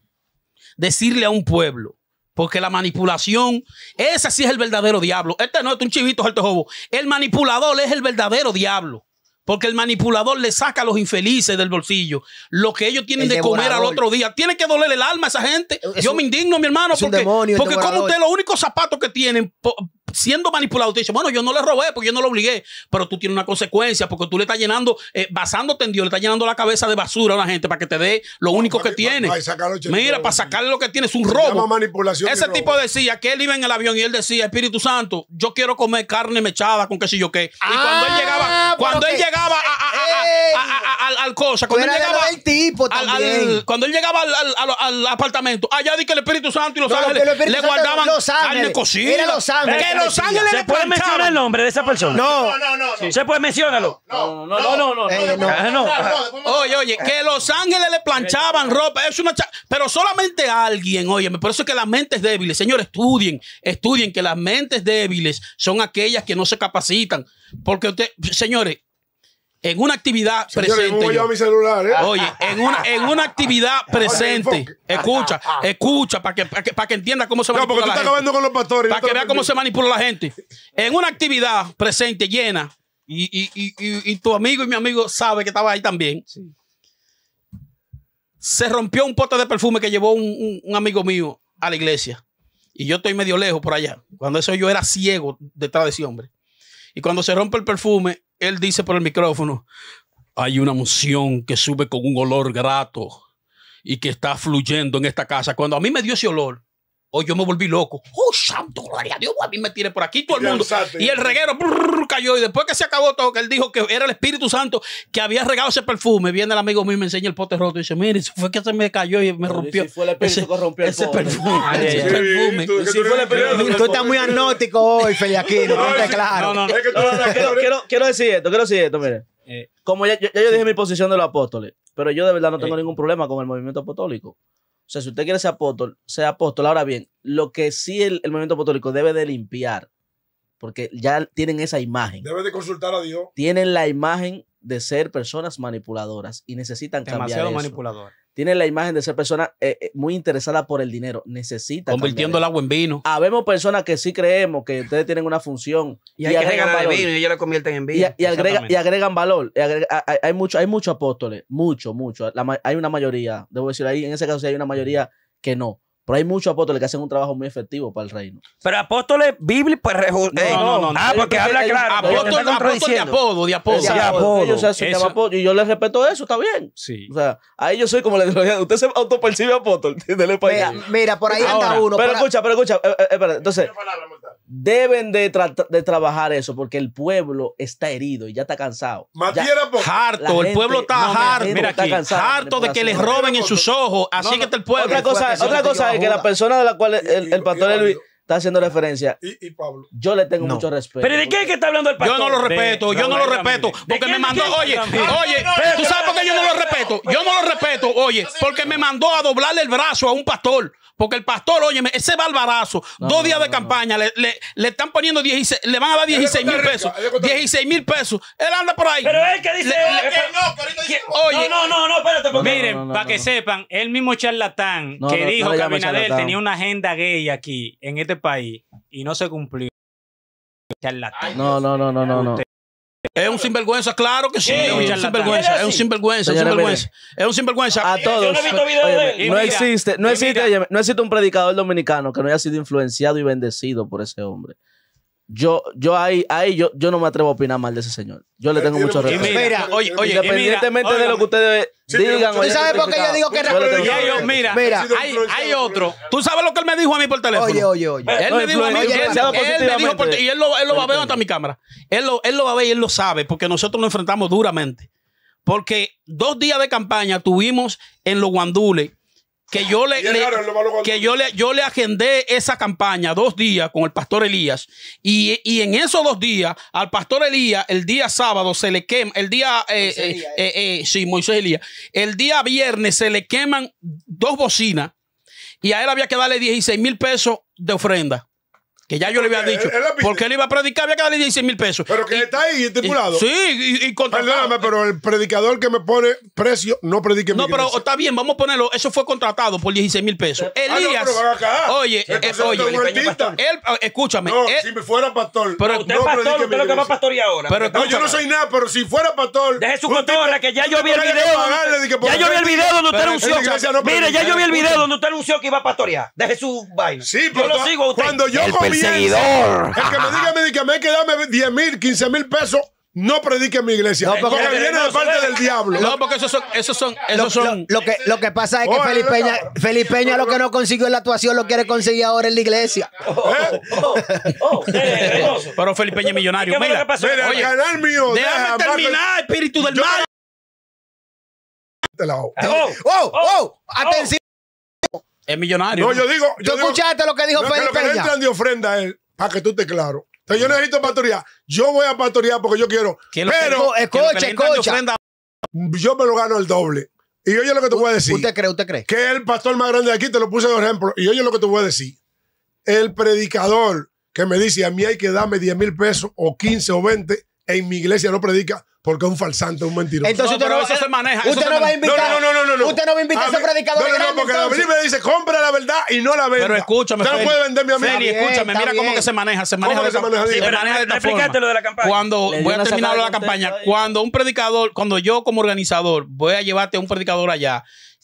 [SPEAKER 1] decirle a un pueblo, porque la manipulación, ese sí es el verdadero diablo. Este no este es un chivito, el tejobo El manipulador es el verdadero diablo. Porque el manipulador le saca a los infelices del bolsillo lo que ellos tienen de comer al otro día. Tiene que doler el alma a esa gente. Yo me indigno, mi hermano, porque, porque como usted los únicos zapatos que tienen siendo manipulado, te dice, bueno, yo no le robé porque yo no lo obligué, pero tú tienes una consecuencia porque tú le estás llenando, eh, basándote en Dios, le estás llenando la cabeza de basura a la gente para que te dé lo único que tiene. Mira, para sacarle lo que tiene es un robo. Manipulación Ese tipo decía que él iba en el avión y él decía, Espíritu Santo, yo quiero comer carne mechada con qué sé yo qué. y cuando él ah, llegaba, cuando él llegaba al, cosa, cuando él llegaba tipo al, cuando él llegaba al, apartamento, allá di que el Espíritu Santo y los le guardaban carne cocida. los los ¿Se puede mencionar el nombre de esa persona? No, no, no. ¿Se puede mencionarlo? No, no, no. no, eh, Oye, oye, que Los Ángeles le planchaban ropa. Es una Pero solamente alguien, oye, por eso es que las mentes débiles, señores, estudien, estudien que las mentes débiles son aquellas que no se capacitan. Porque usted, señores, en una actividad presente.
[SPEAKER 2] ¿eh? Oye, en una, actividad presente. escucha,
[SPEAKER 1] escucha, para que, para que, entienda cómo se no, manipula. acabando con los pastores. Para que vea cómo se manipula la gente. En una actividad presente, llena, y, tu amigo y mi amigo sabe que estaba ahí también. Se rompió un pote de perfume que llevó un amigo mío a la iglesia. Y yo estoy medio lejos por allá. Cuando eso yo era ciego detrás de ese hombre. Y cuando se rompe el perfume, él dice por el micrófono, hay una emoción que sube con un olor grato y que está fluyendo en esta casa. Cuando a mí me dio ese olor, Hoy oh, yo me volví loco. ¡Oh, santo, gloria a Dios! A mí me tiré por aquí todo el mundo. Y el reguero cayó. Y después que se acabó todo, que él dijo que era el Espíritu Santo que había regado ese perfume. Viene el amigo mío y me enseña el pote roto. Y dice, mire, fue que se me cayó y me
[SPEAKER 3] rompió. Si fue el espíritu que rompió el ese perfume. ese perfume. Tú, fue el tú estás muy
[SPEAKER 6] anótico hoy, Feliaquino. no, claro. No, no,
[SPEAKER 3] quiero, quiero, decir esto, quiero decir esto, mire. Eh. Como ya, yo dije mi posición de los apóstoles, pero yo de verdad no tengo eh. ningún problema con el movimiento apostólico. O sea, si usted quiere ser apóstol, sea apóstol. Ahora bien, lo que sí el, movimiento apostólico debe de limpiar, porque ya tienen esa imagen.
[SPEAKER 2] Debe de consultar a Dios.
[SPEAKER 3] Tienen la imagen de ser personas manipuladoras y necesitan cambiar eso. Tienen la imagen de ser personas eh, eh, muy interesadas por el dinero. Necesitan. Convirtiendo el agua en vino. Habemos personas que sí creemos que ustedes tienen una función. Y, agregan valor. vino y ellos lo convierten en vino. Y, y agregan valor. hay, hay muchos mucho apóstoles. Mucho, mucho. hay una mayoría. Debo decir ahí, en ese caso sí hay una mayoría que no pero hay muchos apóstoles que hacen un trabajo muy efectivo para el reino.
[SPEAKER 4] Pero apóstoles bíblicos. Pues, no, eh, no, no, no, Ah, porque habla claro. Apóstol, apóstol de apodo, de apodo.
[SPEAKER 3] De Y yo le respeto eso, está bien. Sí. O sea, ahí yo soy como la tecnología. Usted se autopercibe apóstol. Mira,
[SPEAKER 6] mira, por ahí anda uno. Pero
[SPEAKER 3] escucha, pero escucha. Eh, eh, Espera, entonces deben de, de, trabajar eso porque el pueblo está herido y ya está cansado.
[SPEAKER 1] harto, el pueblo está harto. Mira harto de que les roben en sus ojos. Así que el pueblo. Otra cosa, otra cosa es que la
[SPEAKER 3] persona de la cual el, el pastor Luis está haciendo referencia. Y, Pablo. Yo le tengo mucho respeto. ¿Pero de
[SPEAKER 1] quién que está hablando el pastor? Yo no lo respeto, yo no, lo respeto. Porque me mandó, oye, oye, tú sabes por qué yo no lo respeto. Yo no lo respeto, oye, porque me mandó a doblarle el brazo a un pastor. Porque el pastor, óyeme, ese barbarazo, dos días de campaña, le, le, están poniendo 16, le van a dar 16 mil pesos. 16 mil pesos. Él anda por ahí. Pero él que dice. Eh,
[SPEAKER 5] no, él, oye, no, no, no, espérate. Miren, para que sepan, el mismo charlatán que dijo que Abinader tenía una agenda gay aquí en este país y no se cumplió.
[SPEAKER 3] no, no, no, no, no,
[SPEAKER 5] Es un sinvergüenza, claro que sí.
[SPEAKER 3] Es un sinvergüenza, es un sinvergüenza,
[SPEAKER 1] es un sinvergüenza. A eh, todos. no
[SPEAKER 3] existe, no existe, no existe un predicador dominicano que no haya sido influenciado y bendecido por ese hombre yo, yo ahí, ahí yo, yo no me atrevo a opinar mal de ese señor. Yo le tengo mucho respeto. Mira, oye, oye, independientemente de lo que ustedes digan. ¿Tú sabes por qué yo digo que es Yo, mira, mira hay,
[SPEAKER 1] otro. ¿Tú sabes lo que él me dijo a mí por teléfono? Oye, oye, oye. Eh, él me dijo a mí, oye, él, él me dijo por, y él lo, él lo va a ver hasta mi cámara. Él lo, él lo va a ver y él lo sabe, porque nosotros nos enfrentamos duramente. Porque dos días de campaña tuvimos en los guandules que yo le, que yo le, yo le agendé esa campaña dos días con el pastor Elías y, en esos dos días al pastor Elías el día sábado se le quema el día eh, eh, eh, sí Moisés Elías el día viernes se le queman dos bocinas y a él había que darle 16 mil pesos de ofrenda que ya yo le había dicho, porque él iba a predicar, había que darle 16 mil pesos. Pero que está ahí estipulado. sí, y, y Perdóname, pero
[SPEAKER 2] el predicador que me pone precio no predique No, pero
[SPEAKER 1] está bien, vamos a ponerlo. Eso fue contratado
[SPEAKER 2] por 16 mil pesos. Ah, Elías. oye, eh, oye, este él, ah, escúchame. No, si me fuera pastor. Pero usted no pastor, usted lo que va a pastorear ahora. no, yo no soy nada, pero si fuera pastor. Deje su cotorra, que ya yo vi el video. Ya yo vi el video donde usted anunció. Mire, ya yo vi el
[SPEAKER 4] video donde usted anunció que iba a pastorear. Deje su baile Sí, pero. sigo Cuando yo seguidor. El que
[SPEAKER 2] me diga me que quedado 10 mil, 15 mil pesos. No predique en mi iglesia. No, porque, viene de parte del diablo. No,
[SPEAKER 1] porque esos son. Esos son, esos lo, son... Lo, que, lo que pasa es que
[SPEAKER 6] Felipeña, lo que no consiguió en la actuación lo quiere conseguir ahora en la iglesia. Oh,
[SPEAKER 1] oh, oh, eh, eh, Pero Felipeña es millonario. Mira, mira mío.
[SPEAKER 6] Déjame terminar, espíritu del mal. Oh, oh, oh, atención.
[SPEAKER 1] Es millonario. No, yo digo. Yo escuchaste lo que dijo Pedro Felipe? Que lo que le entran
[SPEAKER 2] de ofrenda él para que tú te claro. yo necesito pastorear. Yo voy a pastorear porque yo quiero. pero, escucha, escucha. Yo me lo gano el doble. Y oye lo que te voy a decir. ¿Usted cree? ¿Usted cree? Que el pastor más grande de aquí, te lo puse de ejemplo. Y oye lo que te voy a decir. El predicador que me dice, a mí hay que darme 10 mil pesos o 15 o 20, en mi iglesia no predica. Porque es un falsante, un mentiroso. Entonces usted, no, se maneja, usted no va a invitar. No, no, no, no, no. Usted no va a invitar a, ese predicador. No, no, no, porque David me dice, compra la verdad y no la venda. Pero escúchame. Usted no puede venderme a mí. escúchame, mira cómo que se maneja. Se maneja de se maneja sí, lo de la campaña. Cuando, voy a terminar la campaña.
[SPEAKER 1] Cuando un predicador, cuando yo como organizador voy a llevarte a un predicador allá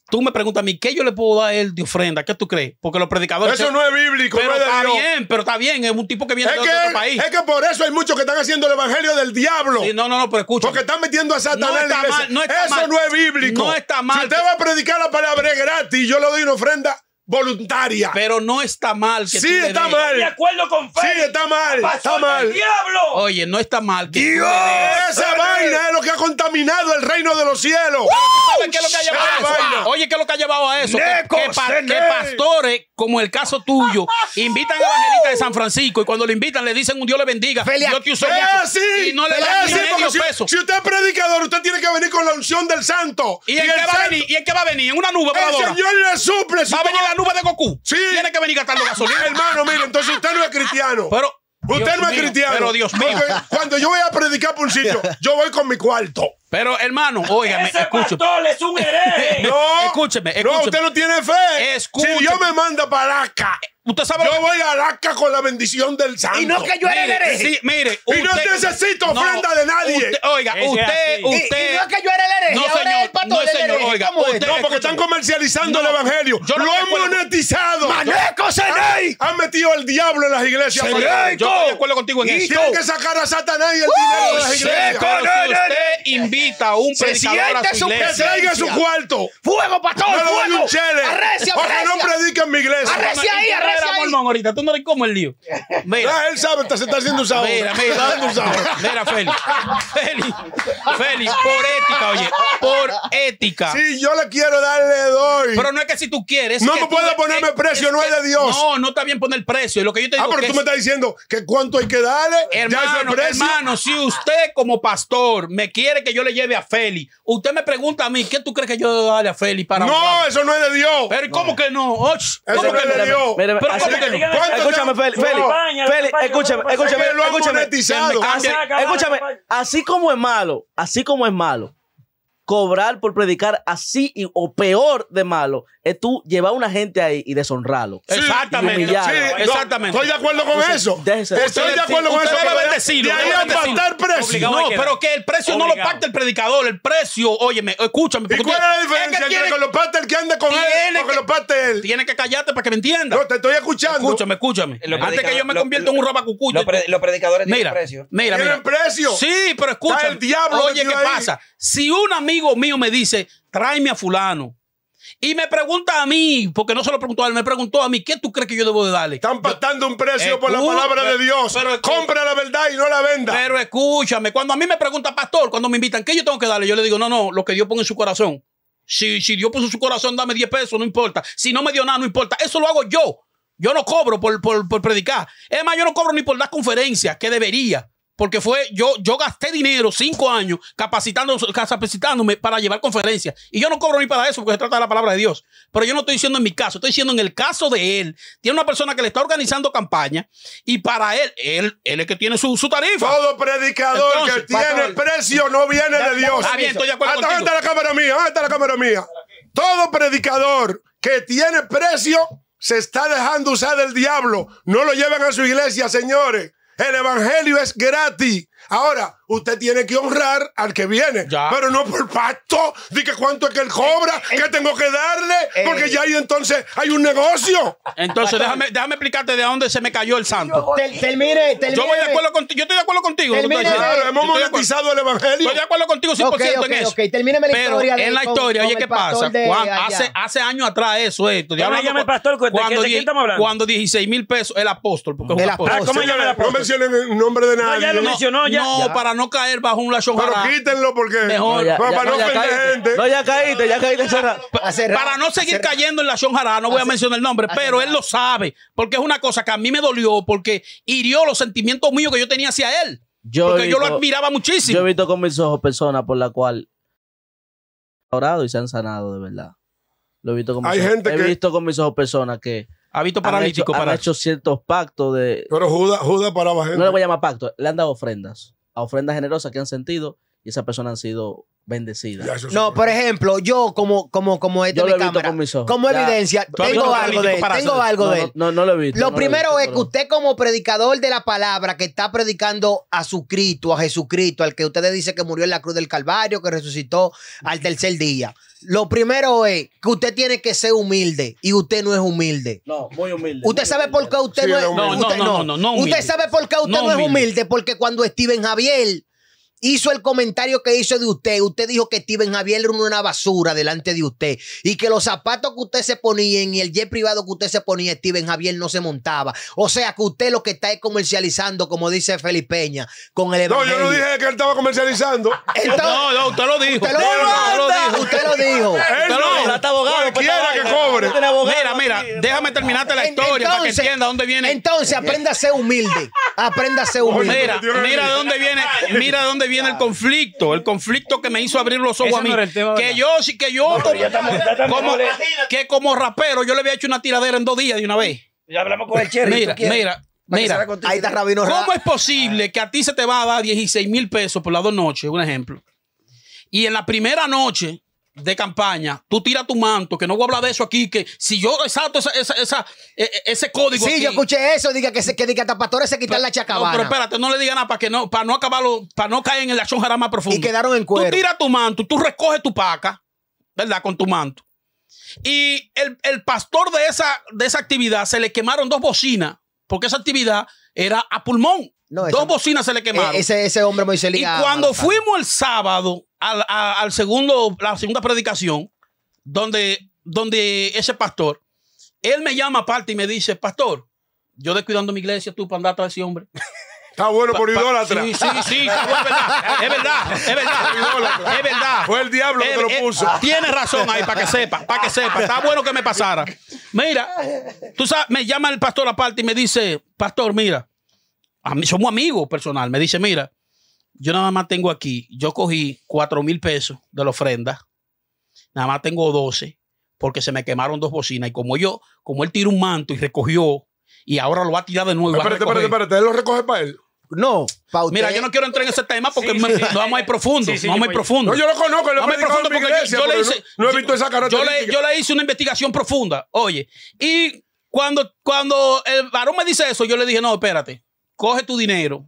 [SPEAKER 1] Tú me preguntas a mí, ¿qué yo le puedo dar él de ofrenda? ¿Qué tú crees? Porque los predicadores. Eso no es bíblico, pero está bien, pero está bien. Es un tipo que viene de otro país. Es que
[SPEAKER 2] por eso hay muchos que están haciendo el evangelio del diablo. Sí, no, no, no, pero escucha. Porque están metiendo a Satanás en Mal, eso no es bíblico. No está mal. Si usted va a predicar la palabra gratis, yo le doy una ofrenda voluntaria. Pero no está mal que Sí, está mal. De acuerdo con fe. Sí, está mal, está mal. diablo! Oye, no está mal que Dios, esa vaina es lo que ha contaminado el reino de los cielos. Oye, ¿qué es lo que ha
[SPEAKER 1] llevado a eso? Que- pastores, como el caso tuyo, invitan a angelita de San Francisco y cuando le invitan le dicen un Dios le bendiga, Yo te Sí. y no le da ni si, peso.
[SPEAKER 2] si usted es predicador, usted tiene que venir con la unción del santo. ¿Y en qué va a venir? ¿Y en qué va a venir? ¿En una nube El Señor le suple. Va a venir nube de Goku. Sí. Tiene que venir gastando gasolina. Hermano, mire, entonces usted no es cristiano. Pero. Usted no es cristiano. Pero Dios mío. cuando yo voy a predicar por un sitio, yo voy con mi cuarto.
[SPEAKER 1] Pero, hermano, óigame, ¡Ese escúcheme. pastor es un hereje! No, escúcheme, escúcheme. No, usted
[SPEAKER 2] no tiene fe. Escúcheme. Si yo me manda para acá. Usted sabe yo voy a Alaska con la bendición del santo. Y no que yo era el hereje. mire. y no necesito ofrenda de nadie. oiga, usted, usted. Y, no es que yo era el hereje. No, ahora señor. El no, del señor. Oiga, usted, no, porque están comercializando el evangelio. Yo lo han monetizado. ¡Maneco, rey! Han metido al diablo en las iglesias. Yo estoy de acuerdo contigo en eso. Tienen que sacar a Satanás y el dinero de las iglesias. Usted un se predicador a su, iglesia. Que su cuarto. ¡Fuego, pastor! fuego. A un chele. ¡Arrecia, O
[SPEAKER 1] que no predique en mi iglesia. ¡Arrecia ahí, arrecia ahí! Mormón, ahorita tú no le comes el lío. Mira. Ah, él sabe, se está haciendo un sabor. Mira, mira. Mira, Feli.
[SPEAKER 5] Feli, Feli, por
[SPEAKER 1] ética, oye. Por ética. Sí, yo le quiero darle doy. Pero no es que si tú quieres. No me puedo ponerme precio, no es de Dios. No, no está bien poner precio. Lo que yo te ah, digo ah, pero tú me estás diciendo que cuánto hay que darle. Hermano, hermano, si usted como pastor me quiere que yo lleve a Feli. Usted me pregunta a mí, ¿qué tú crees que yo debo darle a Feli para No, eso no es de Dios. Pero ¿cómo
[SPEAKER 3] que no? ¿Cómo eso ¿Cómo que de Dios? Pero que Escúchame, Feli, Feli, escúchame, escúchame. Escúchame, así como es malo, así como es malo cobrar por predicar así o peor de malo es tú llevar a una gente ahí y deshonrarlo. exactamente. exactamente. Estoy de acuerdo con eso. Estoy de acuerdo con eso. De ahí va a pactar precio. No, pero que el precio no lo pacta el predicador.
[SPEAKER 1] El precio, óyeme, escúchame. ¿Y cuál es la diferencia que entre que lo pacte el que anda con él o que, lo pacte él? tiene que callarte para que me entienda No, te estoy escuchando. Escúchame, escúchame. Antes que yo me convierta en un robacucucho Los predicadores tienen precio. Mira, mira. Tienen precio. Sí, pero escucha. Oye, ¿qué pasa? Si una amiga amigo mío me dice, tráeme a fulano. Y me pregunta a mí, porque no se lo preguntó a él, me preguntó a mí, ¿qué tú crees que yo debo de darle? Están pactando un precio por la palabra de Dios. Compra la verdad y no la venda. Pero escúchame, cuando a mí me pregunta, pastor, cuando me invitan, ¿qué yo tengo que darle? Yo le digo, no, no, lo que Dios pone en su corazón. Si, si Dios puso su corazón, dame 10 pesos, no importa. Si no me dio nada, no importa. Eso lo hago yo. Yo no cobro por, por predicar. Es más, yo no cobro ni por dar conferencias, que debería porque fue, yo, yo gasté dinero cinco años capacitando, capacitándome para llevar conferencias. Y yo no cobro ni para eso, porque se trata de la palabra de Dios. Pero yo no estoy diciendo en mi caso, estoy diciendo en el caso de él. Tiene una persona que le está organizando campaña y para él, él, él es que tiene su, tarifa. Todo predicador que tiene precio no viene de Dios. Ah, la
[SPEAKER 2] cámara mía? la cámara mía? Todo predicador que tiene precio se está dejando usar del diablo. No lo llevan a su iglesia, señores. El Evangelio es gratis. Ahora, usted tiene que honrar al que viene. Pero no por pacto, de que cuánto es que él cobra, eh, eh, que tengo que darle, eh, porque ya ahí entonces hay un negocio.
[SPEAKER 1] Entonces déjame, déjame explicarte de dónde se me cayó el santo. termine termine. yo, voy de acuerdo contigo, yo estoy de acuerdo contigo. Claro, hemos monetizado el evangelio. Estoy de acuerdo contigo 100% en eso. Okay. la pero historia. en la historia, oye, ¿qué pasa? hace, hace, años atrás eso esto llama pastor? cuando, ¿de Cuando 16 mil pesos, el apóstol. Porque el apóstol. Ah, no
[SPEAKER 2] mencionen el nombre de nadie. ya lo mencionó, No, para no caer bajo un lación Pero quítenlo porque.
[SPEAKER 1] para no gente.
[SPEAKER 3] ya caíste, para no seguir cayendo
[SPEAKER 2] en lazo jarada
[SPEAKER 1] no voy a, mencionar el nombre, pero él lo sabe. Porque es una cosa que a mí me dolió, porque hirió los sentimientos míos que yo tenía hacia él. porque yo lo admiraba muchísimo. Yo he
[SPEAKER 3] visto con mis ojos personas por la cual. Orado y se han sanado, de verdad. Lo he visto con mis Hay ojos. Gente he visto con mis ojos personas que. Ha visto paralítico han hecho, para. hecho ciertos pactos de. Pero Judas Judas paraba No le voy a llamar pacto, le han dado ofrendas ofrenda ofrendas generosas que han sentido esa persona han sido bendecidas. No,
[SPEAKER 6] por ejemplo, yo como como como este como evidencia, tengo algo, de él, tengo algo de no, no, lo he visto. Lo primero es que usted como predicador de la palabra que está predicando a su Cristo, a Jesucristo, al que usted dice que murió en la cruz del Calvario, que resucitó al tercer día. Lo primero es que usted tiene que ser humilde y usted no es humilde.
[SPEAKER 3] No, muy humilde. ¿Usted
[SPEAKER 6] sabe por qué usted no es humilde? no, no, no, no, ¿Usted sabe por qué usted No es humilde? Porque cuando Steven Javier hizo el comentario que hizo de usted. Usted dijo que Steven Javier era una basura delante de usted y que los zapatos que usted se ponía y el jet privado que usted se ponía, Steven Javier no se montaba. O sea que usted lo que está es comercializando, como dice Felipe con el evangelio. No, yo no dije que él estaba comercializando. no, no, usted lo dijo. Usted lo, dijo. Usted lo dijo. Usted no. lo abogado. Pues, Quiera que cobre. Mira, mira, déjame terminarte la historia para que entienda dónde viene. Entonces, aprenda a ser humilde.
[SPEAKER 1] Aprenda a ser humilde. Mira, mira de dónde viene. Mira de dónde viene el conflicto, el conflicto que me hizo abrir los ojos a mí. que yo, sí, que yo, como, que como rapero, yo le había hecho una tiradera en dos días de una vez. Ya hablamos con el Cherry. Mira, mira,
[SPEAKER 6] Ahí está Rabino
[SPEAKER 4] ¿Cómo
[SPEAKER 1] es posible que a ti se te va a dar 16 mil pesos por las dos noches? Un ejemplo. Y en la primera noche, de campaña, tú tira tu manto, que no voy a hablar de eso aquí, que si yo exacto e, e, ese código. Sí, yo
[SPEAKER 6] escuché eso, diga que, se, que, diga hasta pastores se quitan la chacabana. No, pero espérate,
[SPEAKER 1] no le diga nada para que no, para no acabarlo, para no caer en el chonjara más profundo. Y quedaron en cuero. Tú tira tu manto, tú recoges tu paca, ¿verdad? Con tu manto. Y el, pastor de esa, de esa actividad se le quemaron dos bocinas, porque esa actividad era a pulmón. Dos bocinas se le e, quemaron. Ese,
[SPEAKER 6] hombre Y cuando
[SPEAKER 1] fuimos el sábado, al, segundo, la segunda predicación, donde, donde ese pastor, él me llama aparte y me dice, pastor, yo descuidando mi iglesia, tú para andar atrás de ese hombre.
[SPEAKER 2] Está bueno por idólatra. Sí, sí, sí, es verdad. Es verdad, es verdad. Fue el diablo que lo eh, eh, puso. Tienes razón ahí, para que sepa, para que sepa. Está bueno que me pasara.
[SPEAKER 1] Mira, tú sabes, me llama el pastor aparte y me dice, pastor, mira, a mí, somos amigos personal. Me dice, mira, yo nada más tengo aquí, yo cogí 4 mil pesos de la ofrenda, nada más tengo 12 porque se me quemaron dos bocinas y como yo, como él tiró un manto y recogió y ahora lo va a tirar de nuevo. espérate, espérate, espérate,
[SPEAKER 2] él lo recoge para
[SPEAKER 6] él. No, Mira, yo no quiero entrar en ese tema porque no vamos a ir profundo. no vamos a pues. profundo. No, yo lo conozco, lo no he profundo porque yo, le hice, no,
[SPEAKER 1] he visto esa yo le, yo le hice una investigación profunda. Oye, y cuando, cuando el varón me dice eso, yo le dije, no, espérate, coge tu dinero,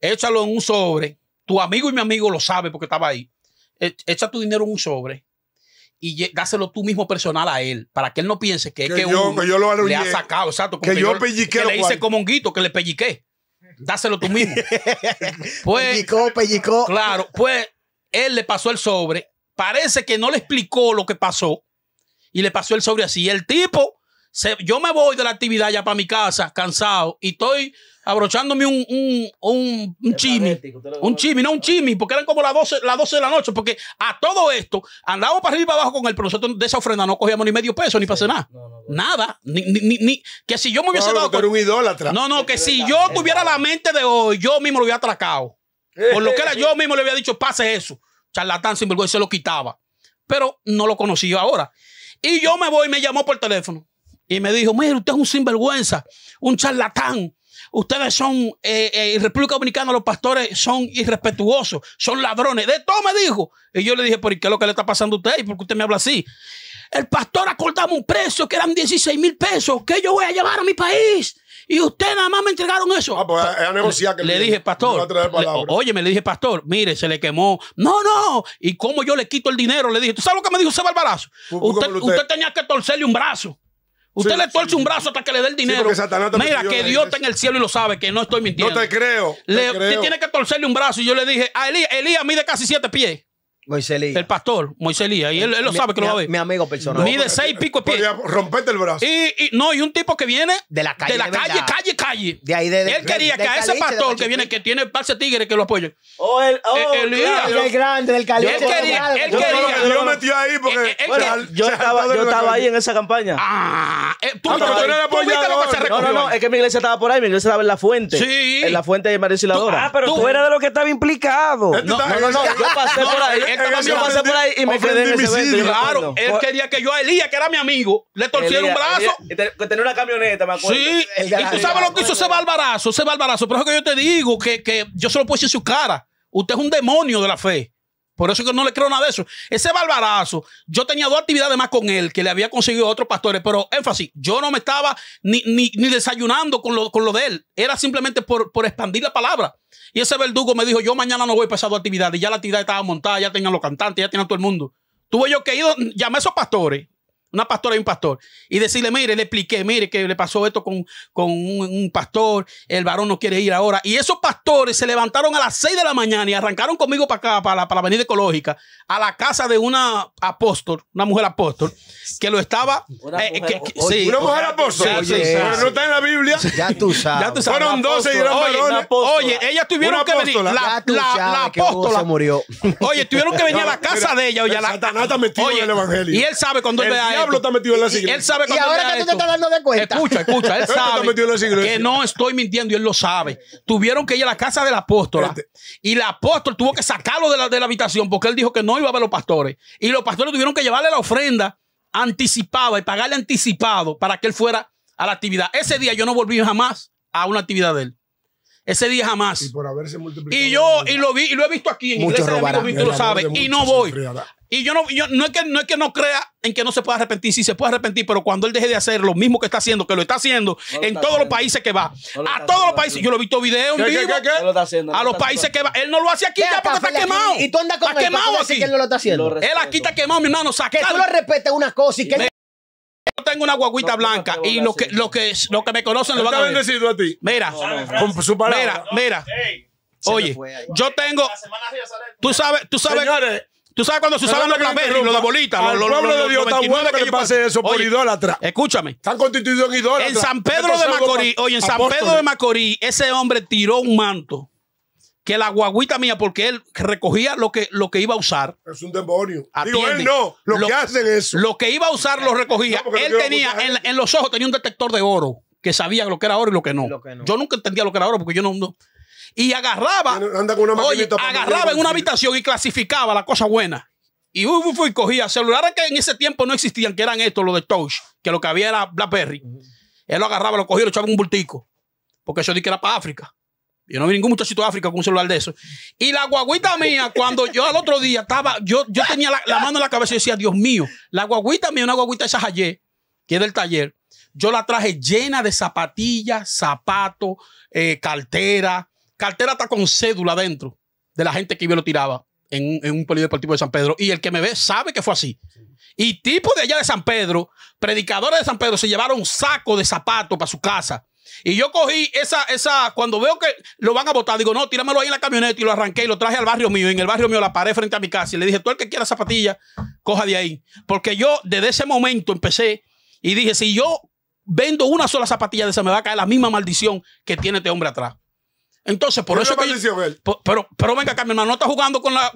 [SPEAKER 1] échalo en un sobre. Tu amigo y mi amigo lo sabe porque estaba ahí. E, echa tu dinero en un sobre y dáselo tú mismo personal a él, para que él no piense
[SPEAKER 2] que, es que uno le ha sacado, exacto. que, yo, pelliqué. Que le hice
[SPEAKER 1] como un guito, que le pelliqué. Dáselo tú mismo. pues, pellicó, pellicó. Claro, pues él le pasó el sobre. Parece que no le explicó lo que pasó y le pasó el sobre así. El tipo, yo me voy de la actividad ya para mi casa, cansado, y estoy abrochándome un, un, un, un chimi. Un chimi, no un chimi, porque eran como las 12, las 12 de la noche. Porque a todo esto andábamos para arriba y para abajo con el proceso de esa ofrenda no cogíamos ni medio peso ni para hacer nada. Nada. Ni, que si yo me hubiese dado. Pero un idólatra. No, no, que si yo tuviera la mente de hoy, yo mismo lo hubiera atracado. Por lo que era yo mismo le había dicho, pase eso. Charlatán sin vergüenza se lo quitaba. Pero no lo conocí yo ahora. Y yo me voy y me llamó por teléfono. Y me dijo, mire, usted es un sinvergüenza, un charlatán ustedes son, eh, eh, en República Dominicana, los pastores son irrespetuosos, son ladrones. De todo me dijo. Y yo le dije, ¿por qué es lo que le está pasando a usted? ¿Y por qué usted me habla así? El pastor acordamos un precio que eran 16 mil pesos que yo voy a llevar a mi país. Y usted nada más me entregaron eso. Ah, pues, que le, dije, pastor. oye, me le dije, pastor, mire, se le quemó. No, no. ¿Y cómo yo le quito el dinero? Le dije, ¿tú sabes lo que me dijo ese barbarazo? usted tenía que torcerle un brazo. Usted le torce un brazo hasta que le dé el dinero. Mira, que Dios está en el cielo y lo sabe, que no estoy mintiendo. No te creo. tiene que torcerle un brazo. Y yo le dije, a ah, Elías, Elías mide casi siete pies. Moiselía. El pastor, Moiselía. Y él, lo sabe que lo va a ver. Mi
[SPEAKER 6] amigo personal. Mide seis
[SPEAKER 1] pico de pie. Rompete el brazo. Y, no, y un tipo que viene de la calle. De la calle, calle, calle. De ahí, de, Él quería que a ese pastor que viene, que tiene el tigre que lo apoye.
[SPEAKER 3] Oh, el, oh, el, grande del caliente. Él quería. Eh, eh, él yo, quería. Yo, yo ahí porque. Bueno, yo estaba, yo estaba ahí en esa campaña.
[SPEAKER 1] Ah, eh, tú, no, No, no,
[SPEAKER 3] es que mi iglesia estaba por ahí. Mi iglesia estaba en la fuente. Sí. En la fuente de María Siladora. Ah, pero tú eras de lo que estaba implicado. Este no, no, no. Yo pasé por ahí. El pasé por ahí y me quedé en ese evento. Claro, él quería
[SPEAKER 1] que yo a Elías, que era mi amigo, le torciera un brazo.
[SPEAKER 3] Que tenía una camioneta, me acuerdo. Sí, y tú sabes lo
[SPEAKER 1] que hizo ese barbarazo, ese barbarazo. Pero es que yo te digo que yo se lo puse en su cara. Usted es un demonio de la fe. Por eso que no le creo nada de eso. Ese barbarazo, yo tenía dos actividades más con él que le había conseguido a otros pastores, pero énfasis, yo no me estaba ni, desayunando con lo, de él. Era simplemente por, por, expandir la palabra. Y ese verdugo me dijo, yo mañana no voy a pasar dos actividades. Y ya la actividad estaba montada, ya tenían los cantantes, ya tenían todo el mundo. Tuve yo que ir, llamé a esos pastores, una pastora y un pastor, y decirle, mire, le expliqué, mire que le pasó esto con, un, pastor, el varón no quiere ir ahora. Y esos pastores se levantaron a las 6 de la mañana y arrancaron conmigo para acá, para la, para avenida ecológica, a la casa de una apóstol, una mujer apóstol, que lo estaba... Una eh, eh, mujer, que, sí, una mujer apóstol. Sí, sí, no
[SPEAKER 6] está en la Biblia. Ya tú sabes. Ya Fueron 12 y eran varones. Oye, ellas tuvieron que venir. La, la, apóstola. murió.
[SPEAKER 2] Oye,
[SPEAKER 1] tuvieron que venir a la casa de ella. Oye, la, Satanás
[SPEAKER 2] está metido en el evangelio. Y él sabe cuando él vea él
[SPEAKER 1] sabe Y ahora que tú te estás
[SPEAKER 6] dando de cuenta. Escucha, escucha. Él sabe
[SPEAKER 1] que no estoy mintiendo y él lo sabe. Tuvieron que ir a la casa del apóstol. ¿ah? Este. Y el apóstol tuvo que sacarlo de la, habitación porque él dijo que no iba a ver los pastores. Y los pastores tuvieron que llevarle la ofrenda anticipada y pagarle anticipado para que él fuera a la actividad. Ese día yo no volví jamás a una actividad de él. Ese día jamás. Y
[SPEAKER 2] por haberse multiplicado.
[SPEAKER 1] Y yo, y lo vi, y lo he visto aquí en Iglesia de lo sabes. Y no voy. Y yo no, yo, no, es que, no es que no crea en que no se pueda arrepentir, sí se puede arrepentir, pero cuando él deje de hacer lo mismo que está haciendo, que lo está haciendo en todos los países que va,
[SPEAKER 7] a todos
[SPEAKER 1] los países, yo lo he visto video en vivo, a los países que va, él no lo hace aquí ya porque está quemado. Y tú andas con está él, quemado aquí. Que él no
[SPEAKER 2] lo está haciendo.
[SPEAKER 6] él aquí está quemado, mi hermano. saca Que tú lo respetes una cosa y que
[SPEAKER 1] Yo tengo una guaguita blanca y lo que, que, que me conocen lo van a ver. bendecido a ti? Mira, con su palabra. Mira, mira.
[SPEAKER 7] Oye, yo
[SPEAKER 1] tengo. Tú sabes, tú sabes. Tú sabes cuando se usaban los y los de bolita, los, los, pueblo de Dios tan bueno que le
[SPEAKER 2] pase eso por idólatra. Escúchame. Están constituidos en idólatra. En San Pedro de Macorís, oye, en San Pedro de Macorís, ese hombre tiró
[SPEAKER 1] un manto que la guaguita mía, porque él recogía lo que, lo que iba a usar.
[SPEAKER 2] Es un demonio. Ah, Digo, él no, lo, que hacen eso. Lo que iba a usar lo recogía. él tenía,
[SPEAKER 1] en, los ojos tenía un detector de oro, que sabía lo que era oro y lo que no. Yo nunca entendía lo que era oro, porque yo no y agarraba, Anda con una oye, agarraba en una habitación y clasificaba la cosa buena. Y cogía celulares que en ese tiempo no existían, que eran estos, los de Touch, que lo que había era Blackberry. Él lo agarraba, lo cogía y lo echaba en un bultico. Porque yo dije que era para África. Yo no vi ningún muchachito de África con un celular de eso. Y la guaguita mía, cuando yo al otro día estaba, yo, yo tenía la, mano en la cabeza y decía, Dios mío, la guaguita mía, una guaguita esa ayer, que es del taller, yo la traje llena de zapatillas, zapatos, eh, cartera, Cartera está con cédula dentro de la gente que yo lo tiraba en, un polideportivo de San Pedro. Y el que me ve sabe que fue así. Y tipo de allá de San Pedro, predicadores de San Pedro, se llevaron saco de zapatos para su casa. Y yo cogí esa, esa, cuando veo que lo van a votar, digo, no, tíramelo ahí en la camioneta y lo arranqué y lo traje al barrio mío. Y en el barrio mío la paré frente a mi casa y le dije, tú el que quiera zapatilla, coja de ahí. Porque yo desde ese momento empecé y dije, si yo vendo una sola zapatilla de esa, me va a caer la misma maldición que tiene este hombre atrás. Entonces, por eso. pero, pero venga, mi hermano, no está jugando con la.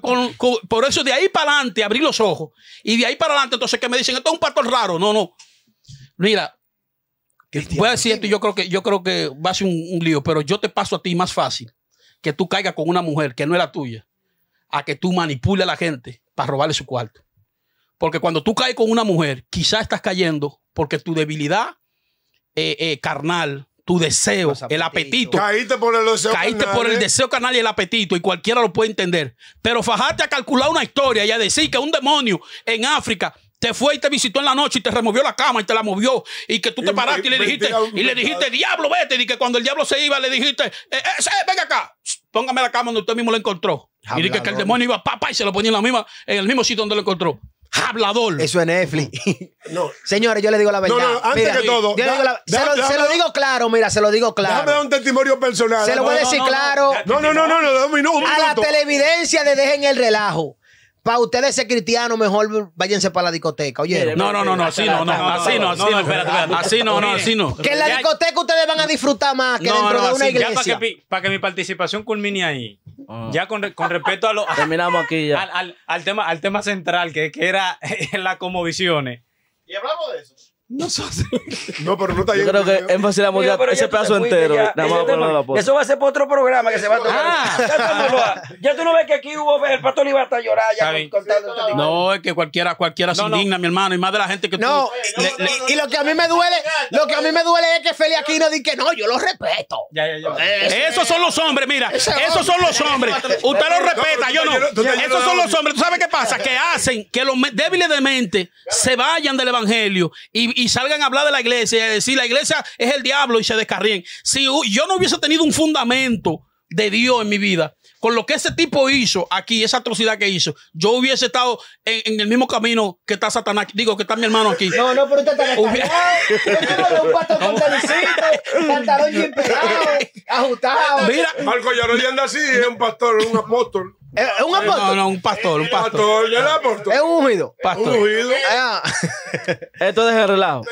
[SPEAKER 1] por eso, de ahí para adelante, abrí los ojos. Y de ahí para adelante, entonces, que me dicen, esto es un pacto raro. No, no. Mira, voy a decir esto y yo creo que, yo creo que va a ser un, lío, pero yo te paso a ti más fácil que tú caigas con una mujer que no es la tuya, a que tú manipules a la gente para robarle su cuarto. Porque cuando tú caes con una mujer, quizás estás cayendo porque tu debilidad eh, eh, carnal tu deseo, el apetito.
[SPEAKER 2] Caíste por el deseo
[SPEAKER 1] Caíste el ¿eh? canal y el apetito, y cualquiera lo puede entender. Pero fajate a calcular una historia y a decir que un demonio en África te fue y te visitó en la noche y te removió la cama y te la movió y que tú te paraste y, le dijiste y le dijiste diablo vete y que cuando el diablo se iba le dijiste eh, eh, venga acá póngame la cama donde usted mismo la encontró y dije que el demonio iba papá y se lo ponía en la misma en el mismo sitio donde lo encontró hablador. Eso es Netflix.
[SPEAKER 6] Señores, yo le digo la verdad. antes que todo. se, lo, digo claro, mira, se lo digo claro. No me dé un testimonio personal. Se lo voy a decir claro. No, no, no, no, no, A la televidencia le dejen el relajo. Para ustedes ser cristianos, mejor váyanse para la discoteca, oye. No, no, no, no, así no, no, así no, así no, espérate, así no, no, así no. Que en la discoteca ustedes van a disfrutar más que dentro de una iglesia.
[SPEAKER 5] Para que mi participación culmine ahí. Ah. Ya con, respecto a lo. Terminamos aquí ya. Al, tema, al tema central, que, era las comovisiones. Y hablamos
[SPEAKER 3] de eso no No, pero no está Yo creo que énfasis la amor ese pedazo entero. Eso va a ser por otro
[SPEAKER 1] programa que se va a tomar.
[SPEAKER 4] Ah.
[SPEAKER 1] Ya tú no ves que aquí hubo el Pato iba a llorar
[SPEAKER 3] ya
[SPEAKER 6] No,
[SPEAKER 1] es que cualquiera, cualquiera se indigna, mi hermano. Y más de la gente que tú. No,
[SPEAKER 6] y lo que a mí me duele, lo que a mí me duele es que Feli Aquino dice que no, yo lo respeto.
[SPEAKER 1] Eh, esos son los hombres, mira. Esos son los hombres. Usted lo respeta, yo no. Esos son los hombres.
[SPEAKER 6] ¿Tú sabes qué pasa?
[SPEAKER 1] Que hacen que los débiles de mente se vayan del evangelio y y salgan a hablar de la iglesia y decir la iglesia es el diablo y se descarríen. Si yo no hubiese tenido un fundamento de Dios en mi vida, con lo que ese tipo hizo aquí, esa atrocidad que hizo, yo hubiese estado en, el mismo camino que está Satanás, digo que está mi hermano aquí. No, no,
[SPEAKER 6] pero usted está un pantalón bien anda
[SPEAKER 3] así, es
[SPEAKER 2] un pastor, un apóstol.
[SPEAKER 6] Es un eh, apóstol. No, no, un pastor, un
[SPEAKER 2] pastor. yo era el
[SPEAKER 3] apóstol. Es un ungido. Pastor. Un ungido. Esto es el relajo.